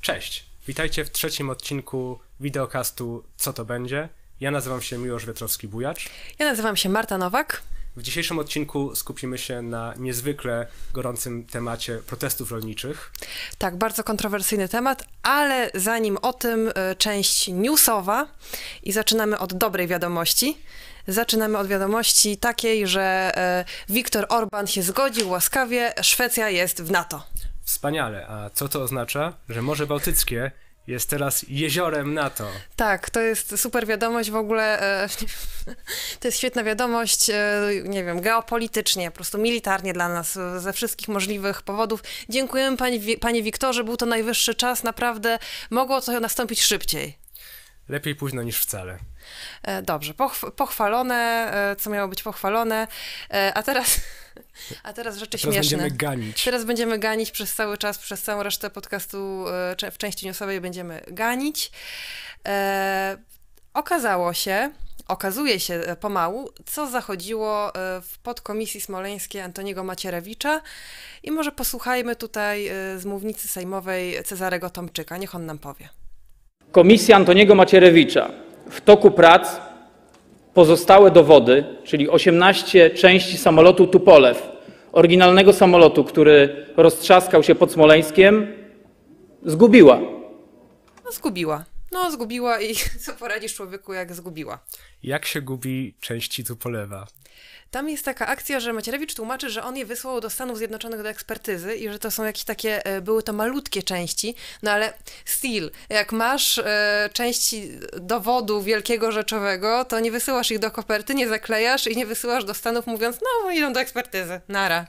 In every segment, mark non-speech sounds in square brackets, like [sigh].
Cześć, witajcie w trzecim odcinku wideokastu Co to będzie? Ja nazywam się Miłosz Wietrowski-Bujacz. Ja nazywam się Marta Nowak. W dzisiejszym odcinku skupimy się na niezwykle gorącym temacie protestów rolniczych. Tak, bardzo kontrowersyjny temat, ale zanim o tym e, część newsowa i zaczynamy od dobrej wiadomości. Zaczynamy od wiadomości takiej, że e, Viktor Orban się zgodził łaskawie, Szwecja jest w NATO. Wspaniale, a co to oznacza? Że Morze Bałtyckie jest teraz jeziorem NATO. Tak, to jest super wiadomość w ogóle. E, [laughs] to jest świetna wiadomość, e, nie wiem, geopolitycznie, po prostu militarnie dla nas, ze wszystkich możliwych powodów. Dziękujemy pani, panie Wiktorze, był to najwyższy czas, naprawdę mogło to nastąpić szybciej. Lepiej późno niż wcale. E, dobrze, pochwalone, e, co miało być pochwalone, e, a teraz... [laughs] A teraz rzeczy teraz śmieszne. Będziemy ganić. Teraz będziemy ganić przez cały czas, przez całą resztę podcastu w części newsowej będziemy ganić. E, okazało się, okazuje się pomału, co zachodziło w podkomisji smoleńskiej Antoniego Macierewicza i może posłuchajmy tutaj z mównicy sejmowej Cezarego Tomczyka. Niech on nam powie. Komisja Antoniego Macierewicza w toku prac pozostałe dowody, czyli 18 części samolotu Tupolew, oryginalnego samolotu, który roztrzaskał się pod Smoleńskiem, zgubiła. No, zgubiła. No, zgubiła i [laughs] co poradzisz człowieku, jak zgubiła. Jak się gubi części tu polewa? Tam jest taka akcja, że Macierewicz tłumaczy, że on je wysłał do Stanów Zjednoczonych do ekspertyzy i że to są jakieś takie, e, były to malutkie części, no ale still, jak masz e, części dowodu wielkiego rzeczowego, to nie wysyłasz ich do koperty, nie zaklejasz i nie wysyłasz do Stanów mówiąc, no idą do ekspertyzy, nara.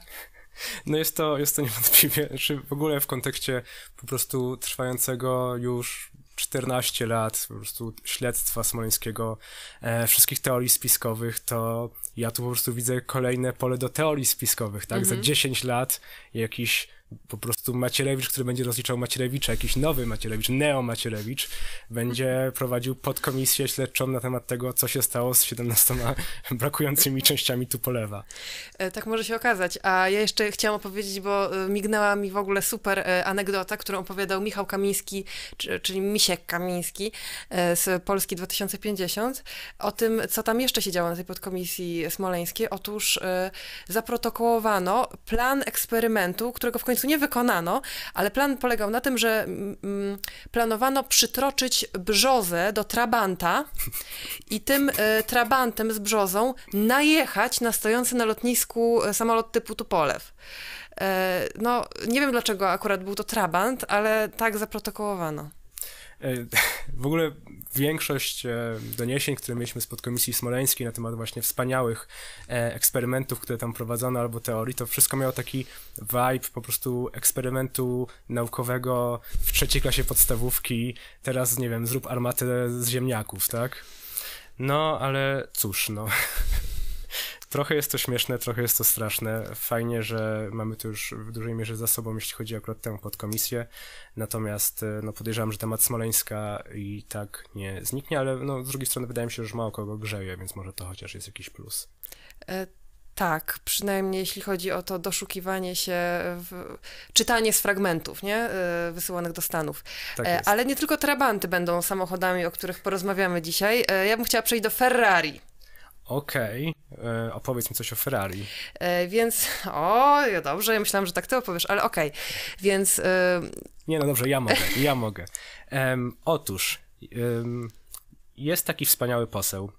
No jest to, jest to niewątpliwie, czy w ogóle w kontekście po prostu trwającego już 14 lat po prostu śledztwa smoleńskiego, e, wszystkich teorii spiskowych, to ja tu po prostu widzę kolejne pole do teorii spiskowych, tak? Za 10 mhm. lat jakiś po prostu Macierewicz, który będzie rozliczał Macierewicza, jakiś nowy Macierewicz, neo Macierewicz, będzie mhm. prowadził podkomisję śledczą na temat tego, co się stało z 17 [laughs] brakującymi częściami Tupolewa. E, tak może się okazać. A ja jeszcze chciałam opowiedzieć, bo e, mignęła mi w ogóle super e, anegdota, którą opowiadał Michał Kamiński, czyli Misiek Kamiński z Polski 2050, o tym, co tam jeszcze się działo na tej podkomisji smoleńskiej. Otóż zaprotokołowano plan eksperymentu, którego w końcu kompromisu nie wykonano, ale plan polegał na tym, że mm, mm, planowano przytroczyć brzozę do trabanta i tym e, trabantem z brzozą najechać na stojący na lotnisku e, samolot typu Tupolew. E, no, nie wiem dlaczego akurat był to trabant, ale tak zaprotokołowano. E, [laughs] w ogóle większość e, doniesień, które mieliśmy z podkomisji smoleńskiej na temat właśnie wspaniałych e, eksperymentów, które tam prowadzono albo teorii, to wszystko miało taki vibe po prostu eksperymentu naukowego w trzeciej klasie podstawówki. Teraz, nie wiem, zrób armatę z ziemniaków, tak? No, ale cóż, no. [laughs] Trochę jest to śmieszne, trochę jest to straszne. Fajnie, że mamy to już w dużej mierze za sobą, jeśli chodzi akurat tę podkomisję. Natomiast e, no, podejrzewam, że temat Smoleńska i tak nie zniknie, ale no, z drugiej strony wydaje mi się, że już mało kogo grzeje, więc może to chociaż jest jakiś plus. E tak, przynajmniej jeśli chodzi o to doszukiwanie się, w, czytanie z fragmentów, nie? E, wysyłanych do Stanów. Tak e, Ale nie tylko trabanty będą samochodami, o których porozmawiamy dzisiaj. Ja bym chciała przejść do Ferrari. Okej. Okay. E, opowiedz mi coś o Ferrari. E, więc, o, ja dobrze, ja myślałam, że tak ty opowiesz, ale okej, okay. więc... E, Nie, no dobrze, ja mogę, ja mogę. otóż, jest taki wspaniały poseł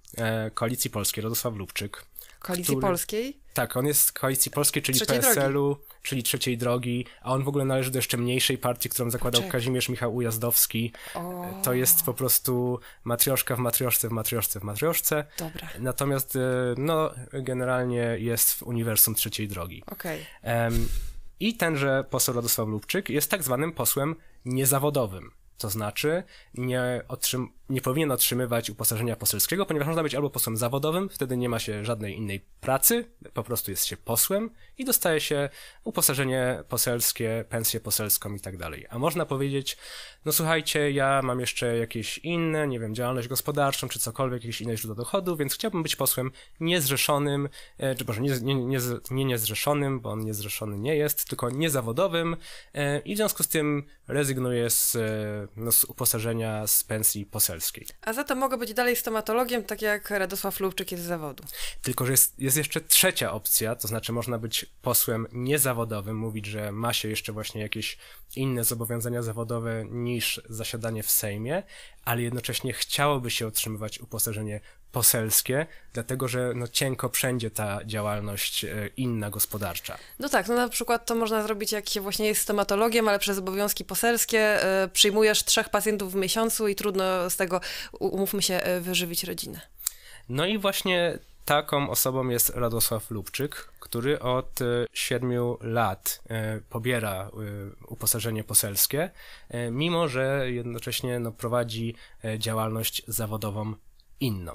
Koalicji Polskiej, Radosław Lubczyk, Koalicji który, Polskiej. Tak, on jest z Koalicji Polskiej, czyli PSL-u, czyli Trzeciej Drogi, a on w ogóle należy do jeszcze mniejszej partii, którą zakładał Kazimierz Michał Ujazdowski. O. To jest po prostu matrioszka w matrioszce, w matrioszce, w matrioszce. Dobra. Natomiast, e, no, generalnie jest w uniwersum Trzeciej Drogi. Okej. Okay. I tenże poseł Radosław Lubczyk jest tak zwanym posłem niezawodowym. To znaczy, nie, otrzym- nie powinien otrzymywać uposażenia poselskiego, ponieważ można być albo posłem zawodowym, wtedy nie ma się żadnej innej pracy, po prostu jest się posłem i dostaje się uposażenie poselskie, pensję poselską i tak dalej. A można powiedzieć, no słuchajcie, ja mam jeszcze jakieś inne, nie wiem, działalność gospodarczą czy cokolwiek, jakieś inne źródła dochodu, więc chciałbym być posłem niezrzeszonym, e, czy może nie, nie, nie, nie niezrzeszonym, bo on niezrzeszony nie jest, tylko niezawodowym e, i w związku z tym rezygnuję z, e, no, z uposażenia z pensji poselskiej. A za to mogę być dalej stomatologiem, tak jak Radosław Lubczyk jest z zawodu. Tylko, że jest, jest jeszcze trzecia opcja, to znaczy można być posłem niezawodowym, mówić, że ma się jeszcze właśnie jakieś inne zobowiązania zawodowe, niż zasiadanie w Sejmie, ale jednocześnie chciałoby się otrzymywać uposażenie poselskie, dlatego że no cienko wszędzie ta działalność e, inna gospodarcza. No tak, no na przykład to można zrobić jak się właśnie jest stomatologiem, ale przez obowiązki poselskie e, przyjmujesz trzech pacjentów w miesiącu i trudno z tego, umówmy się, e, wyżywić rodzinę. No i właśnie Taką osobą jest Radosław Lubczyk, który od e, siedmiu lat e, pobiera e, uposażenie poselskie, mimo że jednocześnie no, prowadzi działalność zawodową inną.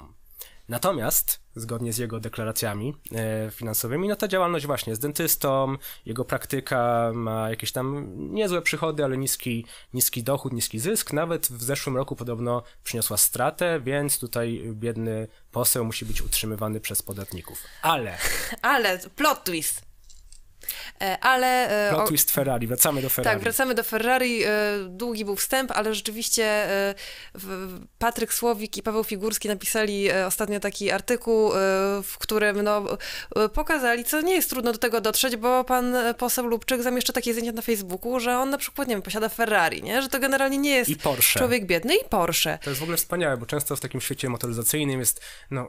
Natomiast zgodnie z jego deklaracjami e, finansowymi, no ta działalność właśnie z dentystą, jego praktyka ma jakieś tam niezłe przychody, ale niski, niski dochód, niski zysk, nawet w zeszłym roku podobno przyniosła stratę, więc tutaj biedny poseł musi być utrzymywany przez podatników. Ale... Ale, plot twist! E, ale. E, Plot twist Ferrari, wracamy do Ferrari. Tak, wracamy do Ferrari. E, długi był wstęp, ale rzeczywiście Patryk Słowik i Paweł Figurski napisali ostatnio taki artykuł, w którym no, pokazali, co nie jest trudno do tego dotrzeć, bo pan poseł Lubczyk zamieszcza takie zdjęcia na Facebooku, że on na przykład, nie wiem, posiada Ferrari, nie? że to generalnie nie jest człowiek biedny i Porsche. To jest w ogóle wspaniałe, bo często w takim świecie motoryzacyjnym jest. No,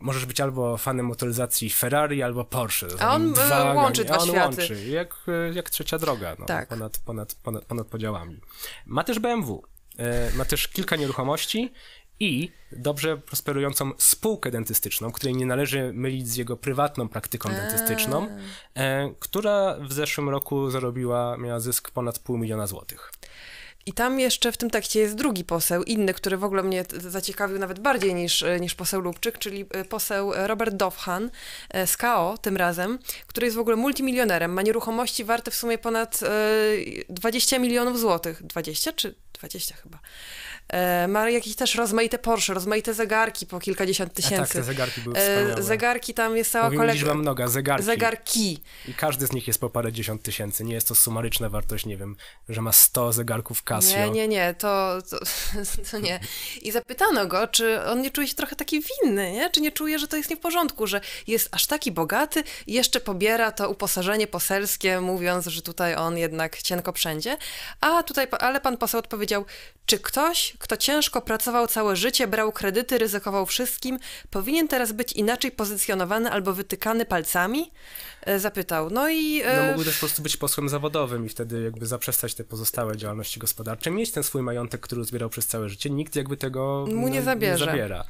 możesz być albo fanem motoryzacji Ferrari, albo Porsche. A on dwa e, łączy dwa on światy. łączy, jak, e, jak trzecia droga, no, tak. ponad, ponad, ponad, ponad podziałami. Ma też BMW, e, ma też kilka nieruchomości i dobrze prosperującą spółkę dentystyczną, której nie należy mylić z jego prywatną praktyką eee. dentystyczną, która w zeszłym roku zarobiła, miała zysk ponad pół miliona złotych. I tam jeszcze w tym tekście jest drugi poseł, inny, który w ogóle mnie zaciekawił nawet bardziej niż, e, niż poseł Lubczyk, czyli e, poseł e, Robert Dowhan z KO tym razem, który jest w ogóle multimilionerem, ma nieruchomości warte w sumie ponad 20 milionów złotych. 20 czy 20 chyba. E, ma jakieś też rozmaite Porsche, rozmaite zegarki po kilkadziesiąt tysięcy. E, A tak, te zegarki były E, zegarki tam jest cała Mówimy kolekcja. mnoga, zegarki. Zegarki. I każdy z nich jest po parę dziesiąt tysięcy. Nie jest to sumaryczna wartość, nie wiem, że ma 100 zegarków Casio. Nie, nie, nie, to, to, [laughs] to nie. I zapytano go, czy on nie czuje się trochę taki winny, nie? Czy nie czuje, że to jest nie w porządku, że jest aż taki bogaty i jeszcze pobiera to uposażenie poselskie, mówiąc, że tutaj on jednak cienko wszędzie. A tutaj, ale pan poseł odpowiedział, powiedział: Czy ktoś, kto ciężko pracował całe życie, brał kredyty, ryzykował wszystkim, powinien teraz być inaczej pozycjonowany albo wytykany palcami? E, zapytał. No i. E, no mógłby też po prostu być posłem zawodowym i wtedy jakby zaprzestać te pozostałe działalności gospodarcze, mieć ten swój majątek, który zbierał przez całe życie. Nikt jakby tego mu nie, no, zabierze. nie zabiera.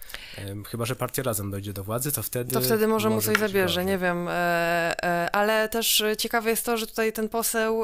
Chyba, że partia razem dojdzie do władzy, to wtedy. To wtedy może, może mu coś zabierze, nie wiem. E, ale też ciekawe jest to, że tutaj ten poseł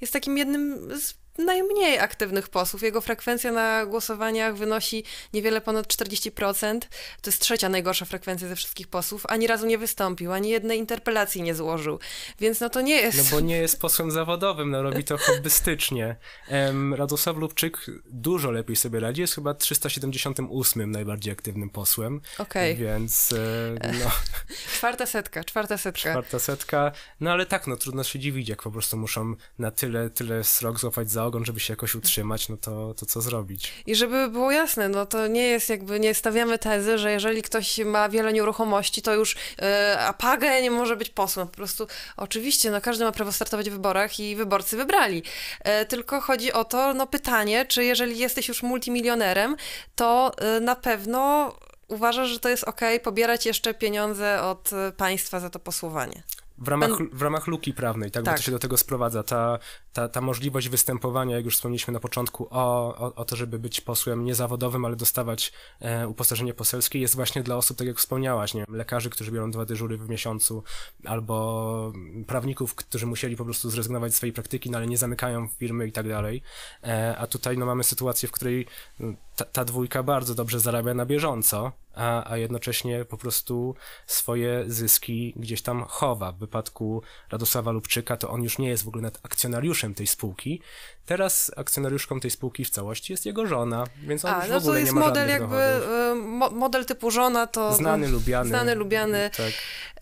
jest takim jednym z najmniej aktywnych posłów. Jego frekwencja na głosowaniach wynosi niewiele ponad 40%. To jest trzecia najgorsza frekwencja ze wszystkich posłów. Ani razu nie wystąpił, ani jednej interpelacji nie złożył. Więc no to nie jest... No bo nie jest posłem zawodowym, no robi to hobbystycznie. Um, Radosław Lubczyk dużo lepiej sobie radzi. Jest chyba 378 najbardziej aktywnym posłem. Okej. Okay. Więc e, no... [laughs] Czwarta setka, czwarta setka. Czwarta setka. No ale tak, no trudno się dziwić, jak po prostu muszą na tyle, tyle srok złapać za ogon, żeby się jakoś utrzymać, no to, to co zrobić? I żeby było jasne, no to nie jest jakby, nie stawiamy tezy, że jeżeli ktoś ma wiele nieruchomości, to już yy, apagę nie może być posłem. Po prostu oczywiście, no każdy ma prawo startować w wyborach i wyborcy wybrali. Yy, tylko chodzi o to, no pytanie, czy jeżeli jesteś już multimilionerem, to yy, na pewno uważasz, że to jest ok pobierać jeszcze pieniądze od państwa za to posłowanie? W ramach, w ramach luki prawnej, tak, tak. to się do tego sprowadza. Ta, ta, ta możliwość występowania, jak już wspomnieliśmy na początku, o, o, o to, żeby być posłem niezawodowym, ale dostawać e, uposażenie poselskie, jest właśnie dla osób, tak jak wspomniałaś, nie wiem, lekarzy, którzy biorą dwa dyżury w miesiącu, albo prawników, którzy musieli po prostu zrezygnować z swojej praktyki, no ale nie zamykają firmy i tak dalej. E, a tutaj no, mamy sytuację, w której e, ta, ta dwójka bardzo dobrze zarabia na bieżąco a, a jednocześnie po prostu swoje zyski gdzieś tam chowa. W wypadku Radosława Lubczyka to on już nie jest w ogóle nad akcjonariuszem tej spółki, Teraz akcjonariuszką tej spółki w całości jest jego żona, więc on A, już no w ogóle to jest nie ma model jakby e, mo model typu żona to e, znany, lubiany. Znany, lubiany. Tak.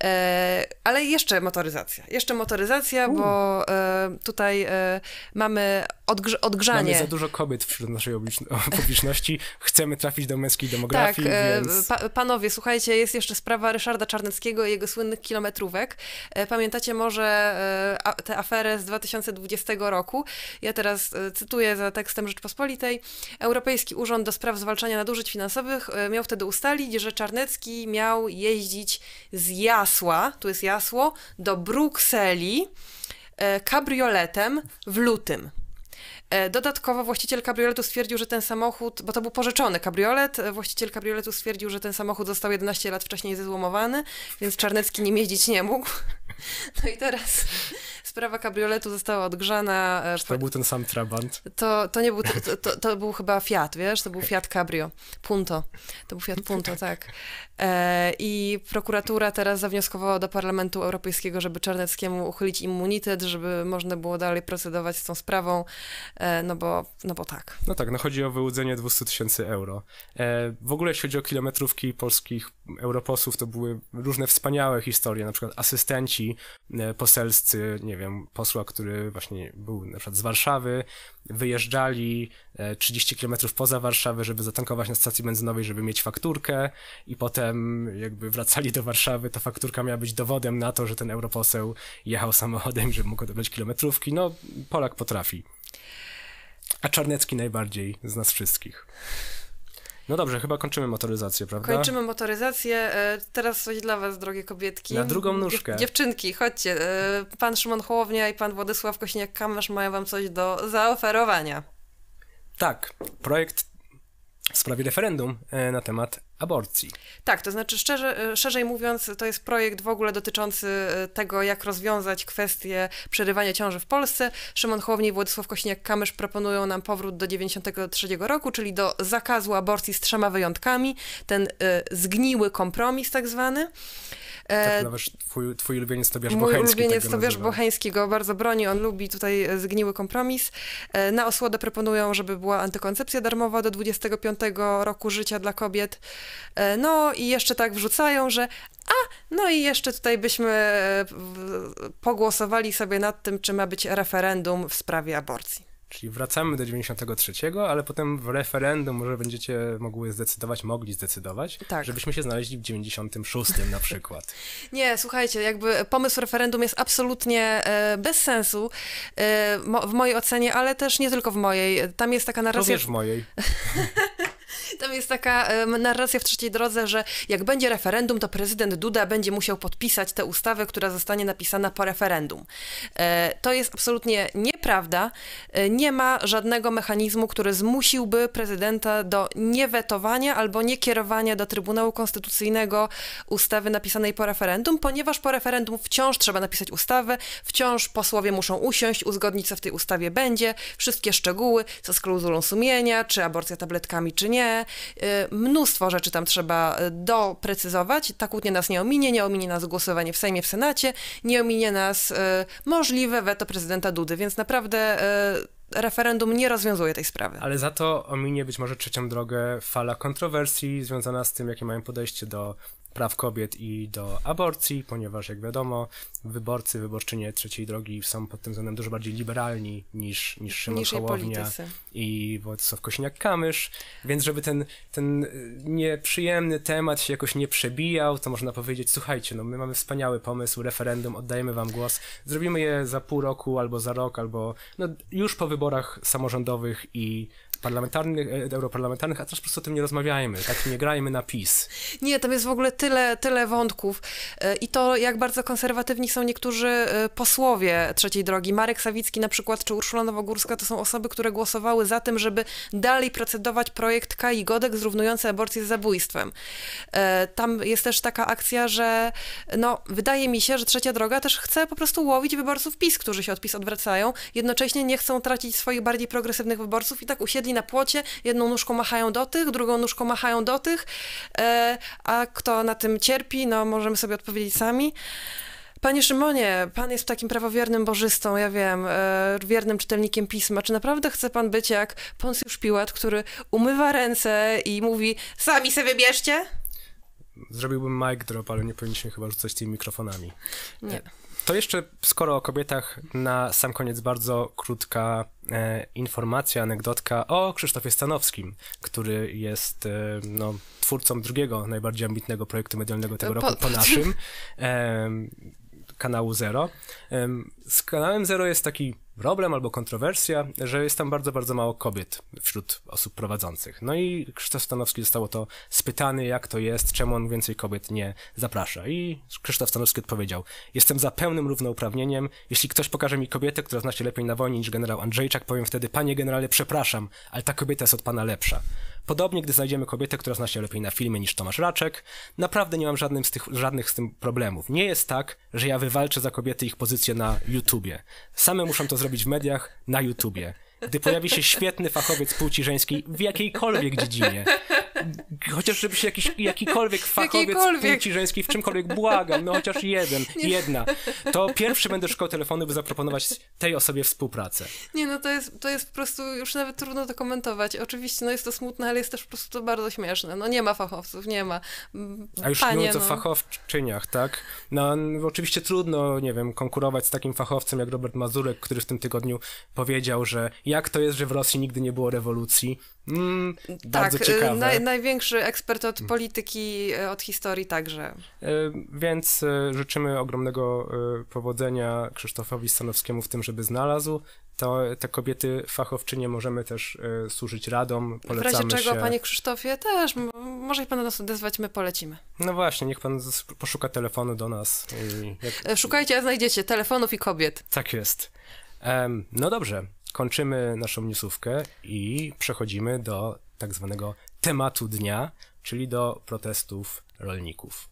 E, ale jeszcze motoryzacja. Jeszcze motoryzacja, U. bo e, tutaj e, mamy odgrz odgrzanie. Mamy za dużo kobiet wśród naszej [laughs] publiczności. Chcemy trafić do męskiej demografii, tak, e, więc... pa panowie, słuchajcie, jest jeszcze sprawa Ryszarda Czarneckiego i jego słynnych kilometrówek. pamiętacie może tę aferę z 2020 roku? Ja teraz teraz e, cytuję za tekstem Rzeczpospolitej, Europejski Urząd do Spraw Zwalczania Nadużyć Finansowych e, miał wtedy ustalić, że Czarnecki miał jeździć z Jasła, tu jest Jasło, do Brukseli e, kabrioletem w lutym. Dodatkowo właściciel kabrioletu stwierdził, że ten samochód, bo to był pożyczony kabriolet, właściciel kabrioletu stwierdził, że ten samochód został 11 lat wcześniej zezłomowany, więc Czarnecki nim jeździć nie mógł. [laughs] No i teraz [laughs] sprawa kabrioletu została odgrzana. E, Czy to był ten sam Trabant? To, to nie był, to, to, to był chyba Fiat, wiesz, to był Fiat Cabrio, Punto. To był Fiat [laughs] Punto, tak. tak. E, I prokuratura teraz zawnioskowała do Parlamentu Europejskiego, żeby Czarneckiemu uchylić immunitet, żeby można było dalej procedować z tą sprawą, e, no, bo, no bo tak. No tak, no chodzi o wyłudzenie 200 tysięcy euro. E, w ogóle jeśli chodzi o kilometrówki polskich europosłów to były różne wspaniałe historie, na przykład asystenci e, poselscy, nie wiem, posła, który właśnie był na przykład z Warszawy, wyjeżdżali 30 e, km poza Warszawę, żeby zatankować na stacji benzynowej, żeby mieć fakturkę i potem jakby wracali do Warszawy, ta fakturka miała być dowodem na to, że ten europoseł jechał samochodem, żeby mógł odebrać kilometrówki. No, Polak potrafi. A Czarnecki najbardziej z nas wszystkich. No dobrze, chyba kończymy motoryzację, prawda? Kończymy motoryzację. E, teraz coś dla was, drogie kobietki. Na drugą nóżkę. Dziewczynki, chodźcie. E, pan Szymon Hołownia i pan Władysław Kośniak-Kamysz mają wam coś do zaoferowania. Tak, projekt w sprawie referendum e, na temat aborcji. Tak, to znaczy szczerze, e, szerzej mówiąc, to jest projekt w ogóle dotyczący e, tego, jak rozwiązać kwestię przerywania ciąży w Polsce. Szymon Hołownia i Władysław Kośniak-Kamysz proponują nam powrót do 1993 roku, czyli do zakazu aborcji z trzema wyjątkami, ten y, zgniły kompromis tak zwany. E, tak, nawet twój, twój ulubieniec Tobiasz Mój Bocheński. Mój ulubieniec tak Tobiasz Bocheński go bardzo broni, on lubi tutaj e, zgniły kompromis. E, na osłodę proponują, żeby była antykoncepcja darmowa do 25 roku życia dla kobiet. No i jeszcze tak wrzucają, że a, no i jeszcze tutaj byśmy pogłosowali sobie nad tym, czy ma być referendum w sprawie aborcji. Czyli wracamy do 93, ale potem w referendum może będziecie mogły zdecydować, mogli zdecydować, tak. żebyśmy się znaleźli w 96 na przykład. [laughs] Nie, słuchajcie, jakby pomysł referendum jest absolutnie e, bez sensu e, w mojej ocenie, ale też nie tylko w mojej. Tam jest taka narracja... Również w mojej. [laughs] Tam jest taka narracja w trzeciej drodze, że jak będzie referendum, to prezydent Duda będzie musiał podpisać tę ustawę, która zostanie napisana po referendum. E, to jest absolutnie nieprawda. E, nie ma żadnego mechanizmu, który zmusiłby prezydenta do niewetowania albo niekierowania do Trybunału Konstytucyjnego ustawy napisanej po referendum, ponieważ po referendum wciąż trzeba napisać ustawę, wciąż posłowie muszą usiąść, uzgodnić, co w tej ustawie będzie, wszystkie szczegóły, co z klauzulą sumienia, czy aborcja tabletkami, czy nie, Y, mnóstwo rzeczy tam trzeba y, doprecyzować. Ta kłótnia nas nie ominie, nie ominie nas głosowanie w Sejmie, w Senacie, nie ominie nas y, możliwe weto prezydenta Dudy, więc naprawdę referendum nie rozwiązuje tej sprawy. Ale za to ominie być może trzecią drogę fala kontrowersji związana z tym, jakie mają podejście do praw kobiet i do aborcji, ponieważ jak wiadomo, wyborcy, wyborczynie trzeciej drogi są pod tym względem dużo bardziej liberalni niż, niż Szymon niż Hołownia i Władysław Kosiniak-Kamysz, więc żeby ten, ten y, nieprzyjemny temat się jakoś nie przebijał, to można powiedzieć, słuchajcie, no my mamy wspaniały pomysł, referendum, oddajemy wam głos, zrobimy je za pół roku albo za rok, albo no, już po wyborach samorządowych i parlamentarnych, e, europarlamentarnych, a teraz po prostu o tym nie rozmawiajmy, tak nie grajmy na PiS. Nie, tam jest w ogóle tyle, tyle wątków e, i to, jak bardzo konserwatywni są niektórzy e, posłowie Trzeciej Drogi. Marek Sawicki na przykład, czy Urszula Nowogórska, to są osoby, które głosowały za tym, żeby dalej procedować projekt K.I. Godek zrównujący aborcję z zabójstwem. Tam jest też taka akcja, że no, wydaje mi się, że Trzecia Droga też chce po prostu łowić wyborców PiS, którzy się od PiS odwracają, jednocześnie nie chcą tracić swoich bardziej progresywnych wyborców i tak usiedli na płocie, jedną nóżką machają do tych, drugą nóżką machają do tych, e, a kto na tym cierpi, no możemy sobie odpowiedzieć sami. Panie Szymonie, pan jest takim prawowiernym bożystą, ja wiem, e, wiernym czytelnikiem pisma. Czy naprawdę chce pan być jak Poncjusz Piłat, który umywa ręce i mówi, sami sobie wybierzcie? Zrobiłbym mic drop, ale nie powinniśmy chyba rzucać tymi mikrofonami. Nie. E, to jeszcze skoro o kobietach, na sam koniec bardzo krótka e, informacja, anegdotka o Krzysztofie Stanowskim, który jest e, no, twórcą drugiego najbardziej ambitnego projektu medialnego tego e, roku po, [laughs] naszym, e, kanału Zero. z kanałem Zero jest taki problem albo kontrowersja, że jest tam bardzo, bardzo mało kobiet wśród osób prowadzących. No i Krzysztof Stanowski został o to spytany, jak to jest, czemu on więcej kobiet nie zaprasza. I Krzysztof Stanowski odpowiedział, jestem za pełnym równouprawnieniem, jeśli ktoś pokaże mi kobietę, która zna się lepiej na wojnie niż generał Andrzejczak, powiem wtedy, panie generale, przepraszam, ale ta kobieta jest od pana lepsza. Podobnie, gdy znajdziemy kobietę, która zna się lepiej na filmie niż Tomasz Raczek, naprawdę nie mam żadnym z tych, żadnych z tym problemów. Nie jest tak, że ja wywalczę za kobiety ich pozycję na YouTubie. Same muszą to zrobić w mediach, na YouTubie. Gdy pojawi się świetny fachowiec płci żeńskiej w jakiejkolwiek dziedzinie, chociaż się jakiś, jakikolwiek fachowiec płci żeńskiej w czymkolwiek błagam, no chociaż jeden, nie. jedna, to pierwszy będę szukał telefonu, by zaproponować tej osobie współpracę. Nie, no to jest, to jest po prostu już nawet trudno to komentować. Oczywiście, no jest to smutne, ale jest też po prostu to bardzo śmieszne. No nie ma fachowców, nie ma. A już mówiąc no. o fachowczyniach, tak? No, no oczywiście trudno, nie wiem, konkurować z takim fachowcem jak Robert Mazurek, który w tym tygodniu powiedział, że jak to jest, że w Rosji nigdy nie było rewolucji, Mm, tak, y, naj, największy ekspert od polityki, y, od historii także. Y, więc życzymy ogromnego powodzenia Krzysztofowi Stanowskiemu w tym, żeby znalazł. To, te kobiety fachowczynie możemy też służyć radom. polecamy W razie czego, się. panie Krzysztofie, też może pan do nas odezwać, my polecimy. No właśnie, niech pan poszuka telefonu do nas. Jak... Szukajcie, a znajdziecie telefonów i kobiet. Tak jest. no dobrze, kończymy naszą newsówkę i przechodzimy do tak zwanego tematu dnia, czyli do protestów rolników.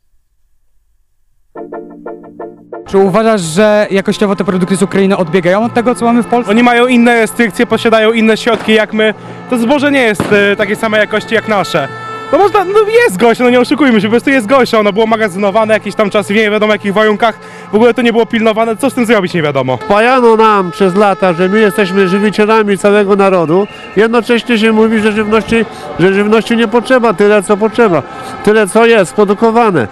Czy uważasz, że jakościowo te produkty z Ukrainy odbiegają od tego, co mamy w Polsce? Oni mają inne restrykcje, posiadają inne środki jak my. To zboże nie jest y, takiej samej jakości jak nasze. No można, no jest Gosia, no nie oszukujmy się, po prostu jest Gosia. Ono było magazynowane jakiś tam czas w nie wiadomo jakich warunkach. W ogóle to nie było pilnowane, co z tym zrobić nie wiadomo. Pajano nam przez lata, że my jesteśmy żywicielami całego narodu. Jednocześnie się mówi, że żywności, że żywności nie potrzeba tyle, co potrzeba. Tyle, co jest produkowane.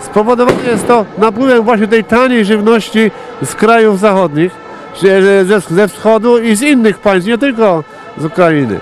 Spowodowane jest to napływem właśnie tej taniej żywności z krajów zachodnich, ze, ze wschodu i z innych państw, nie tylko z Ukrainy.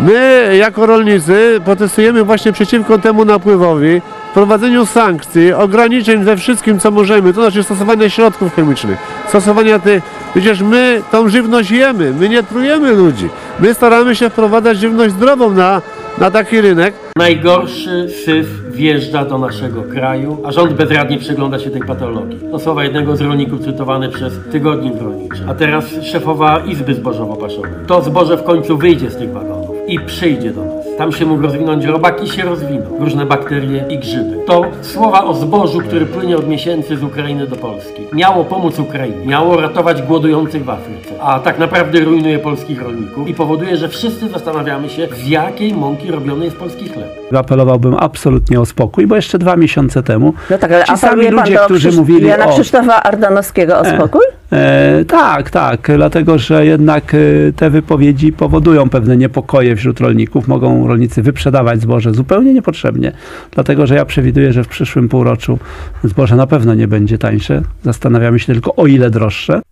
My jako rolnicy protestujemy właśnie przeciwko temu napływowi, prowadzeniu sankcji, ograniczeń we wszystkim co możemy, to znaczy stosowania środków chemicznych, stosowania tych, przecież my tą żywność jemy, my nie trujemy ludzi, my staramy się wprowadzać żywność zdrową na, na taki rynek. Najgorszy syf wjeżdża do naszego kraju, a rząd bezradnie przygląda się tej patologii. To słowa jednego z rolników cytowany przez Tygodnik Rolniczy, a teraz szefowa Izby Zbożowo-Paszowej. To zboże w końcu wyjdzie z tych wagonów i przyjdzie do nas. Tam się mógł rozwinąć robak i się rozwinął. Różne bakterie i grzyby. To słowa o zbożu, który płynie od miesięcy z Ukrainy do Polski. Miało pomóc Ukrainie, miało ratować głodujących w Afryce, a tak naprawdę rujnuje polskich rolników i powoduje, że wszyscy zastanawiamy się, z jakiej mąki robiony jest polski chleb. Apelowałbym absolutnie o spokój, bo jeszcze dwa miesiące temu no tak, ale ci sami ludzie, którzy Krzysz... mówili Jana o... Krzysztofa Ardanowskiego o e. spokój? E, tak, tak, dlatego że jednak e, te wypowiedzi powodują pewne niepokoje wśród rolników. Mogą rolnicy wyprzedawać zboże zupełnie niepotrzebnie, dlatego że ja przewiduję, że w przyszłym półroczu zboże na pewno nie będzie tańsze. Zastanawiamy się tylko o ile droższe.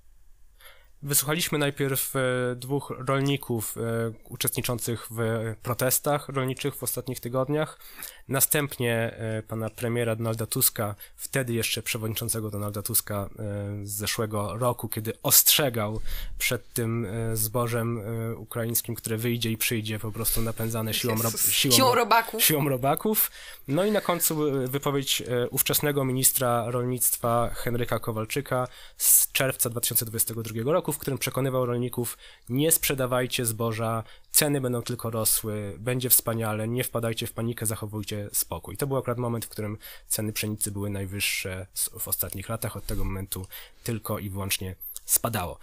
Wysłuchaliśmy najpierw e, dwóch rolników uczestniczących w protestach rolniczych w ostatnich tygodniach. Następnie e, pana premiera Donalda Tuska, wtedy jeszcze przewodniczącego Donalda Tuska e, z zeszłego roku, kiedy ostrzegał przed tym e, zbożem ukraińskim, które wyjdzie i przyjdzie po prostu napędzane siłą, ro siłą, siłą, robaków. siłą robaków. No i na końcu wypowiedź ówczesnego ministra rolnictwa Henryka Kowalczyka z czerwca 2022 roku, w którym przekonywał rolników, nie sprzedawajcie zboża ceny będą tylko rosły, będzie wspaniale, nie wpadajcie w panikę, zachowujcie spokój. To był akurat moment, w którym ceny pszenicy były najwyższe w ostatnich latach, od tego momentu tylko i wyłącznie spadało.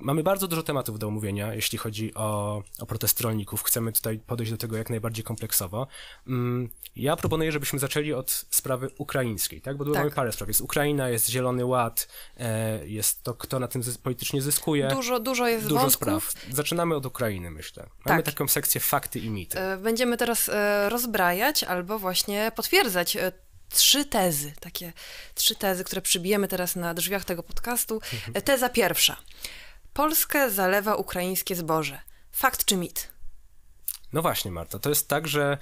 Mamy bardzo dużo tematów do omówienia, jeśli chodzi o, o protest rolników. Chcemy tutaj podejść do tego jak najbardziej kompleksowo. Mm, ja proponuję, żebyśmy zaczęli od sprawy ukraińskiej, tak? Bo tu tak. mamy parę spraw. Jest Ukraina, jest Zielony Ład, e, jest to, kto na tym politycznie zyskuje. Dużo, dużo jest Dużo wątków. spraw. Zaczynamy od Ukrainy, myślę. Mamy tak. taką sekcję fakty i mity. E, będziemy teraz e, rozbrajać albo właśnie potwierdzać trzy tezy, takie trzy tezy, które przybijemy teraz na drzwiach tego podcastu. Teza pierwsza. Polskę zalewa ukraińskie zboże. Fakt czy mit? No właśnie, Marta, to jest tak, że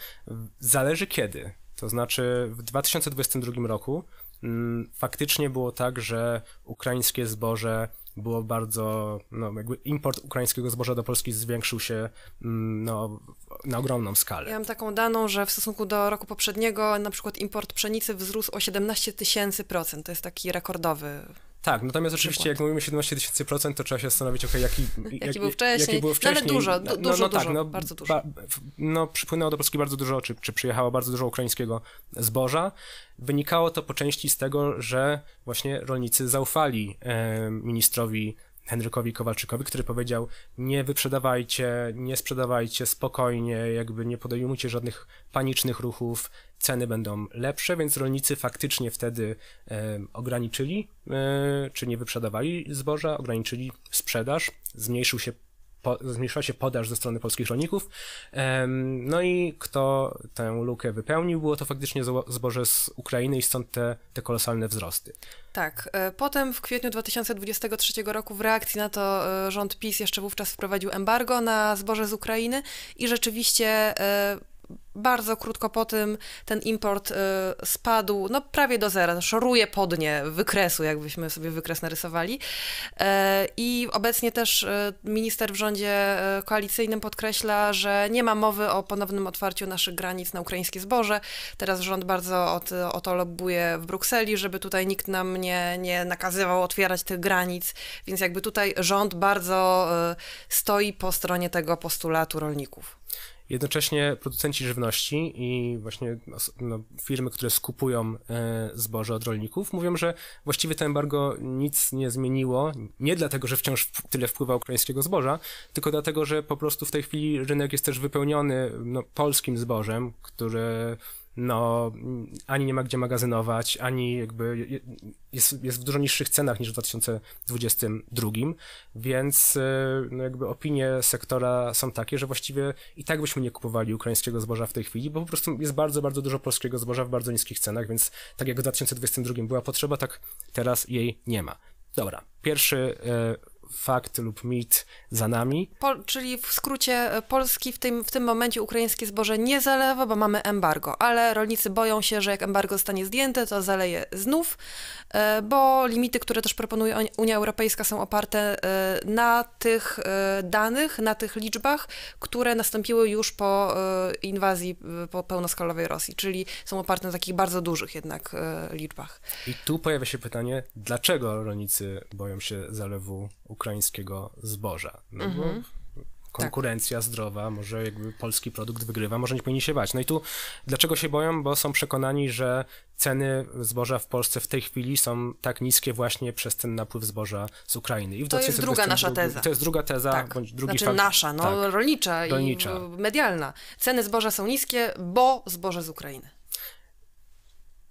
zależy kiedy. To znaczy w 2022 roku mm, faktycznie było tak, że ukraińskie zboże było bardzo, no jakby import ukraińskiego zboża do Polski zwiększył się mm, no, na ogromną skalę. Ja mam taką daną, że w stosunku do roku poprzedniego na przykład import pszenicy wzrósł o 17 tysięcy procent. To jest taki rekordowy tak, natomiast oczywiście jak mówimy 17 tysięcy procent, to trzeba się zastanowić, okay, jaki, jaki, jaki, był wcześniej. jaki był wcześniej. No, ale dużo, du- dużo, no, no, tak, dużo, no, bardzo dużo. Ba, no przypłynęło do Polski bardzo dużo, czy, czy przyjechało bardzo dużo ukraińskiego zboża. Wynikało to po części z tego, że właśnie rolnicy zaufali e, ministrowi Henrykowi Kowalczykowi, który powiedział: Nie wyprzedawajcie, nie sprzedawajcie spokojnie, jakby nie podejmujcie żadnych panicznych ruchów, ceny będą lepsze, więc rolnicy faktycznie wtedy e, ograniczyli, e, czy nie wyprzedawali zboża, ograniczyli sprzedaż, zmniejszył się po, zmniejszyła się podaż ze strony polskich rolników. No i kto tę lukę wypełnił, było to faktycznie zboże z Ukrainy i stąd te, te kolosalne wzrosty. Tak. E, potem w kwietniu 2023 roku w reakcji na to e, rząd PiS jeszcze wówczas wprowadził embargo na zboże z Ukrainy i rzeczywiście e, bardzo krótko po tym ten import y, spadł, no prawie do zera, znaczy szoruje podnie wykresu, jakbyśmy sobie wykres narysowali. E, I obecnie też y, minister w rządzie y, koalicyjnym podkreśla, że nie ma mowy o ponownym otwarciu naszych granic na ukraińskie zboże. Teraz rząd bardzo o, to, o to lobbuje w Brukseli, żeby tutaj nikt nam nie, nie nakazywał otwierać tych granic, więc jakby tutaj rząd bardzo y, stoi po stronie tego postulatu rolników. Jednocześnie producenci żywności i właśnie no, firmy, które skupują e, zboże od rolników, mówią, że właściwie to embargo nic nie zmieniło. Nie dlatego, że wciąż tyle wpływa ukraińskiego zboża, tylko dlatego, że po prostu w tej chwili rynek jest też wypełniony no, polskim zbożem, które no, ani nie ma gdzie magazynować, ani jakby jest, jest w dużo niższych cenach niż w 2022, więc y, no jakby opinie sektora są takie, że właściwie i tak byśmy nie kupowali ukraińskiego zboża w tej chwili, bo po prostu jest bardzo, bardzo dużo polskiego zboża w bardzo niskich cenach, więc tak jak w 2022 była potrzeba, tak teraz jej nie ma. Dobra, pierwszy y, fakt lub mit za nami. czyli w skrócie e, Polski w tym, w tym momencie ukraińskie zboże nie zalewa, bo mamy embargo, ale rolnicy boją się, że jak embargo zostanie zdjęte, to zaleje znów, e, bo limity, które też proponuje Unia Europejska są oparte e, na tych danych, na tych liczbach, które nastąpiły już po inwazji po pełnoskalowej Rosji, czyli są oparte na takich bardzo dużych jednak liczbach. I tu pojawia się pytanie, dlaczego rolnicy boją się zalewu Ukrainy? ukraińskiego zboża. No mhm. Konkurencja tak. zdrowa, może jakby polski produkt wygrywa, może nie powinni się bać. No i tu dlaczego się boją? Bo są przekonani, że ceny zboża w Polsce w tej chwili są tak niskie właśnie przez ten napływ zboża z Ukrainy. I w to jest druga nasza teza. To jest druga teza, tak. bądź drugi znaczy, fakt. nasza, no tak. rolnicza, rolnicza i medialna. Ceny zboża są niskie, bo zboże z Ukrainy.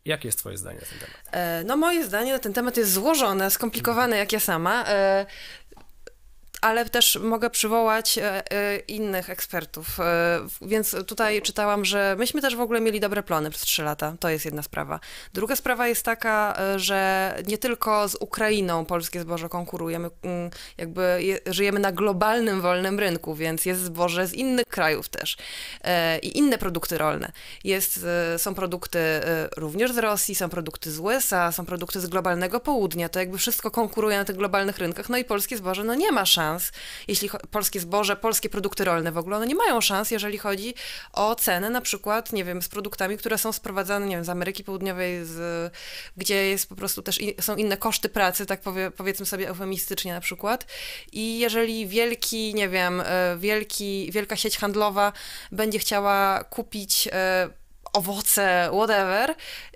Jakie jest Twoje zdanie na ten temat? E, no, moje zdanie na ten temat jest złożone, skomplikowane jak ja sama. E, ale też mogę przywołać e, e, innych ekspertów. E, więc tutaj czytałam, że myśmy też w ogóle mieli dobre plony przez trzy lata. To jest jedna sprawa. Druga sprawa jest taka, że nie tylko z Ukrainą polskie zboże konkurujemy, mm, jakby żyjemy na globalnym wolnym rynku, więc jest zboże z innych krajów też i inne produkty rolne. Jest, są produkty również z Rosji, są produkty z USA, są produkty z globalnego południa. To jakby wszystko konkuruje na tych globalnych rynkach. No i polskie zboże no nie ma szans szans, jeśli polskie zboże, polskie produkty rolne w ogóle, one nie mają szans, jeżeli chodzi o cenę na przykład, nie wiem, z produktami, które są sprowadzane, nie wiem, z Ameryki Południowej, z, gdzie jest po prostu też in, są inne koszty pracy, tak powie, powiedzmy sobie eufemistycznie na przykład. I jeżeli wielki, nie wiem, e, wielki, wielka sieć handlowa będzie chciała kupić e, owoce, whatever,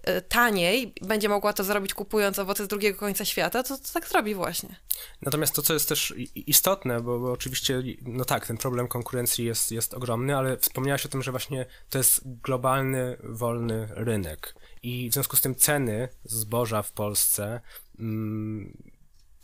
y, taniej, będzie mogła to zrobić kupując owoce z drugiego końca świata, to, to tak zrobi właśnie. Natomiast to, co jest też istotne, bo, bo, oczywiście, no tak, ten problem konkurencji jest, jest ogromny, ale wspomniałaś o tym, że właśnie to jest globalny, wolny rynek. I w związku z tym ceny zboża w Polsce mm,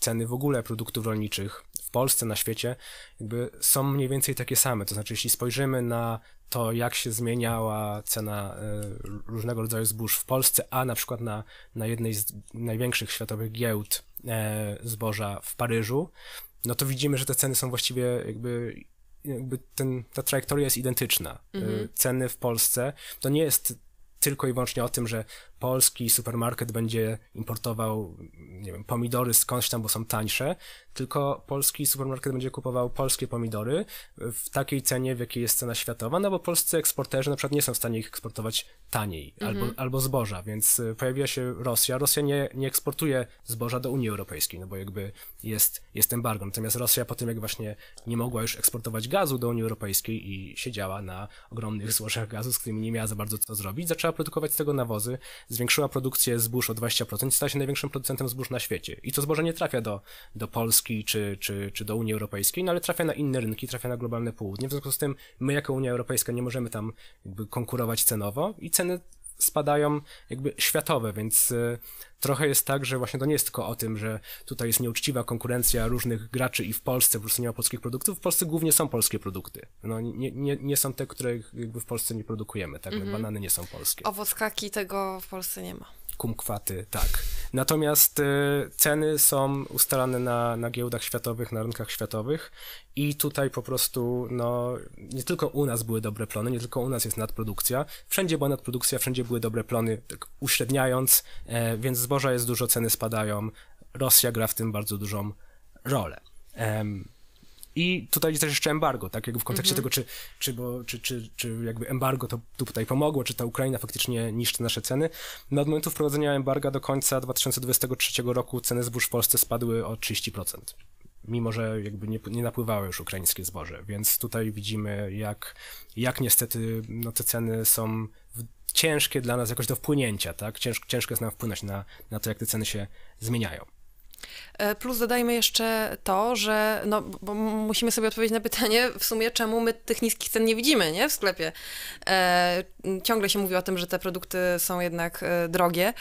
ceny w ogóle produktów rolniczych w Polsce, na świecie, jakby są mniej więcej takie same. To znaczy, jeśli spojrzymy na to, jak się zmieniała cena e, różnego rodzaju zbóż w Polsce, a na przykład na, na jednej z największych światowych giełd e, zboża w Paryżu, no to widzimy, że te ceny są właściwie jakby jakby ten, ta trajektoria jest identyczna. E, mhm. Ceny w Polsce to nie jest tylko i wyłącznie o tym, że polski supermarket będzie importował, nie wiem, pomidory skądś tam, bo są tańsze, tylko polski supermarket będzie kupował polskie pomidory w takiej cenie, w jakiej jest cena światowa, no bo polscy eksporterzy na przykład nie są w stanie ich eksportować taniej mhm. albo, albo zboża, więc y, pojawiła się Rosja. Rosja nie, nie eksportuje zboża do Unii Europejskiej, no bo jakby jest, jest embargo. Natomiast Rosja po tym, jak właśnie nie mogła już eksportować gazu do Unii Europejskiej i siedziała na ogromnych złożach gazu, z którymi nie miała za bardzo co zrobić, zaczęła produkować z tego nawozy, zwiększyła produkcję zbóż o 20%, stała się największym producentem zbóż na świecie. I to zboże nie trafia do, do Polski czy, czy, czy do Unii Europejskiej, no ale trafia na inne rynki, trafia na globalne południe. W związku z tym my jako Unia Europejska nie możemy tam konkurować cenowo i ceny spadają jakby światowe, więc y, trochę jest tak, że właśnie to nie jest tylko o tym, że tutaj jest nieuczciwa konkurencja różnych graczy i w Polsce po prostu nie ma polskich produktów. W Polsce głównie są polskie produkty. No, nie, nie, nie są te, które jakby w Polsce nie produkujemy, tak? Mm -hmm. Banany nie są polskie. Owockaki tego w Polsce nie ma kumkwaty, tak. Natomiast e, ceny są ustalane na, na giełdach światowych, na rynkach światowych i tutaj po prostu, no, nie tylko u nas były dobre plony, nie tylko u nas jest nadprodukcja, wszędzie była nadprodukcja, wszędzie były dobre plony, tak uśredniając, e, więc zboża jest dużo, ceny spadają, Rosja gra w tym bardzo dużą rolę. I tutaj jest też jeszcze embargo, tak? Jakby w kontekście mm -hmm. tego, czy, czy, bo, czy, czy, czy jakby embargo to tutaj pomogło, czy ta Ukraina faktycznie niszczy nasze ceny. No od momentu wprowadzenia embarga do końca 2023 roku ceny zbóż w Polsce spadły o 30%. Mimo, że jakby nie, nie już ukraińskie zboże, więc tutaj widzimy, jak, jak niestety no, te ceny są w, ciężkie dla nas jakoś do wpłynięcia, tak? Cięż, ciężko jest nam wpłynąć na, na to, jak te ceny się zmieniają. E, plus dodajmy jeszcze to, że no, musimy sobie odpowiedzieć na pytanie w sumie, czemu my tych niskich cen nie widzimy nie? w sklepie. E, ciągle się mówi o tym, że te produkty są jednak e, drogie.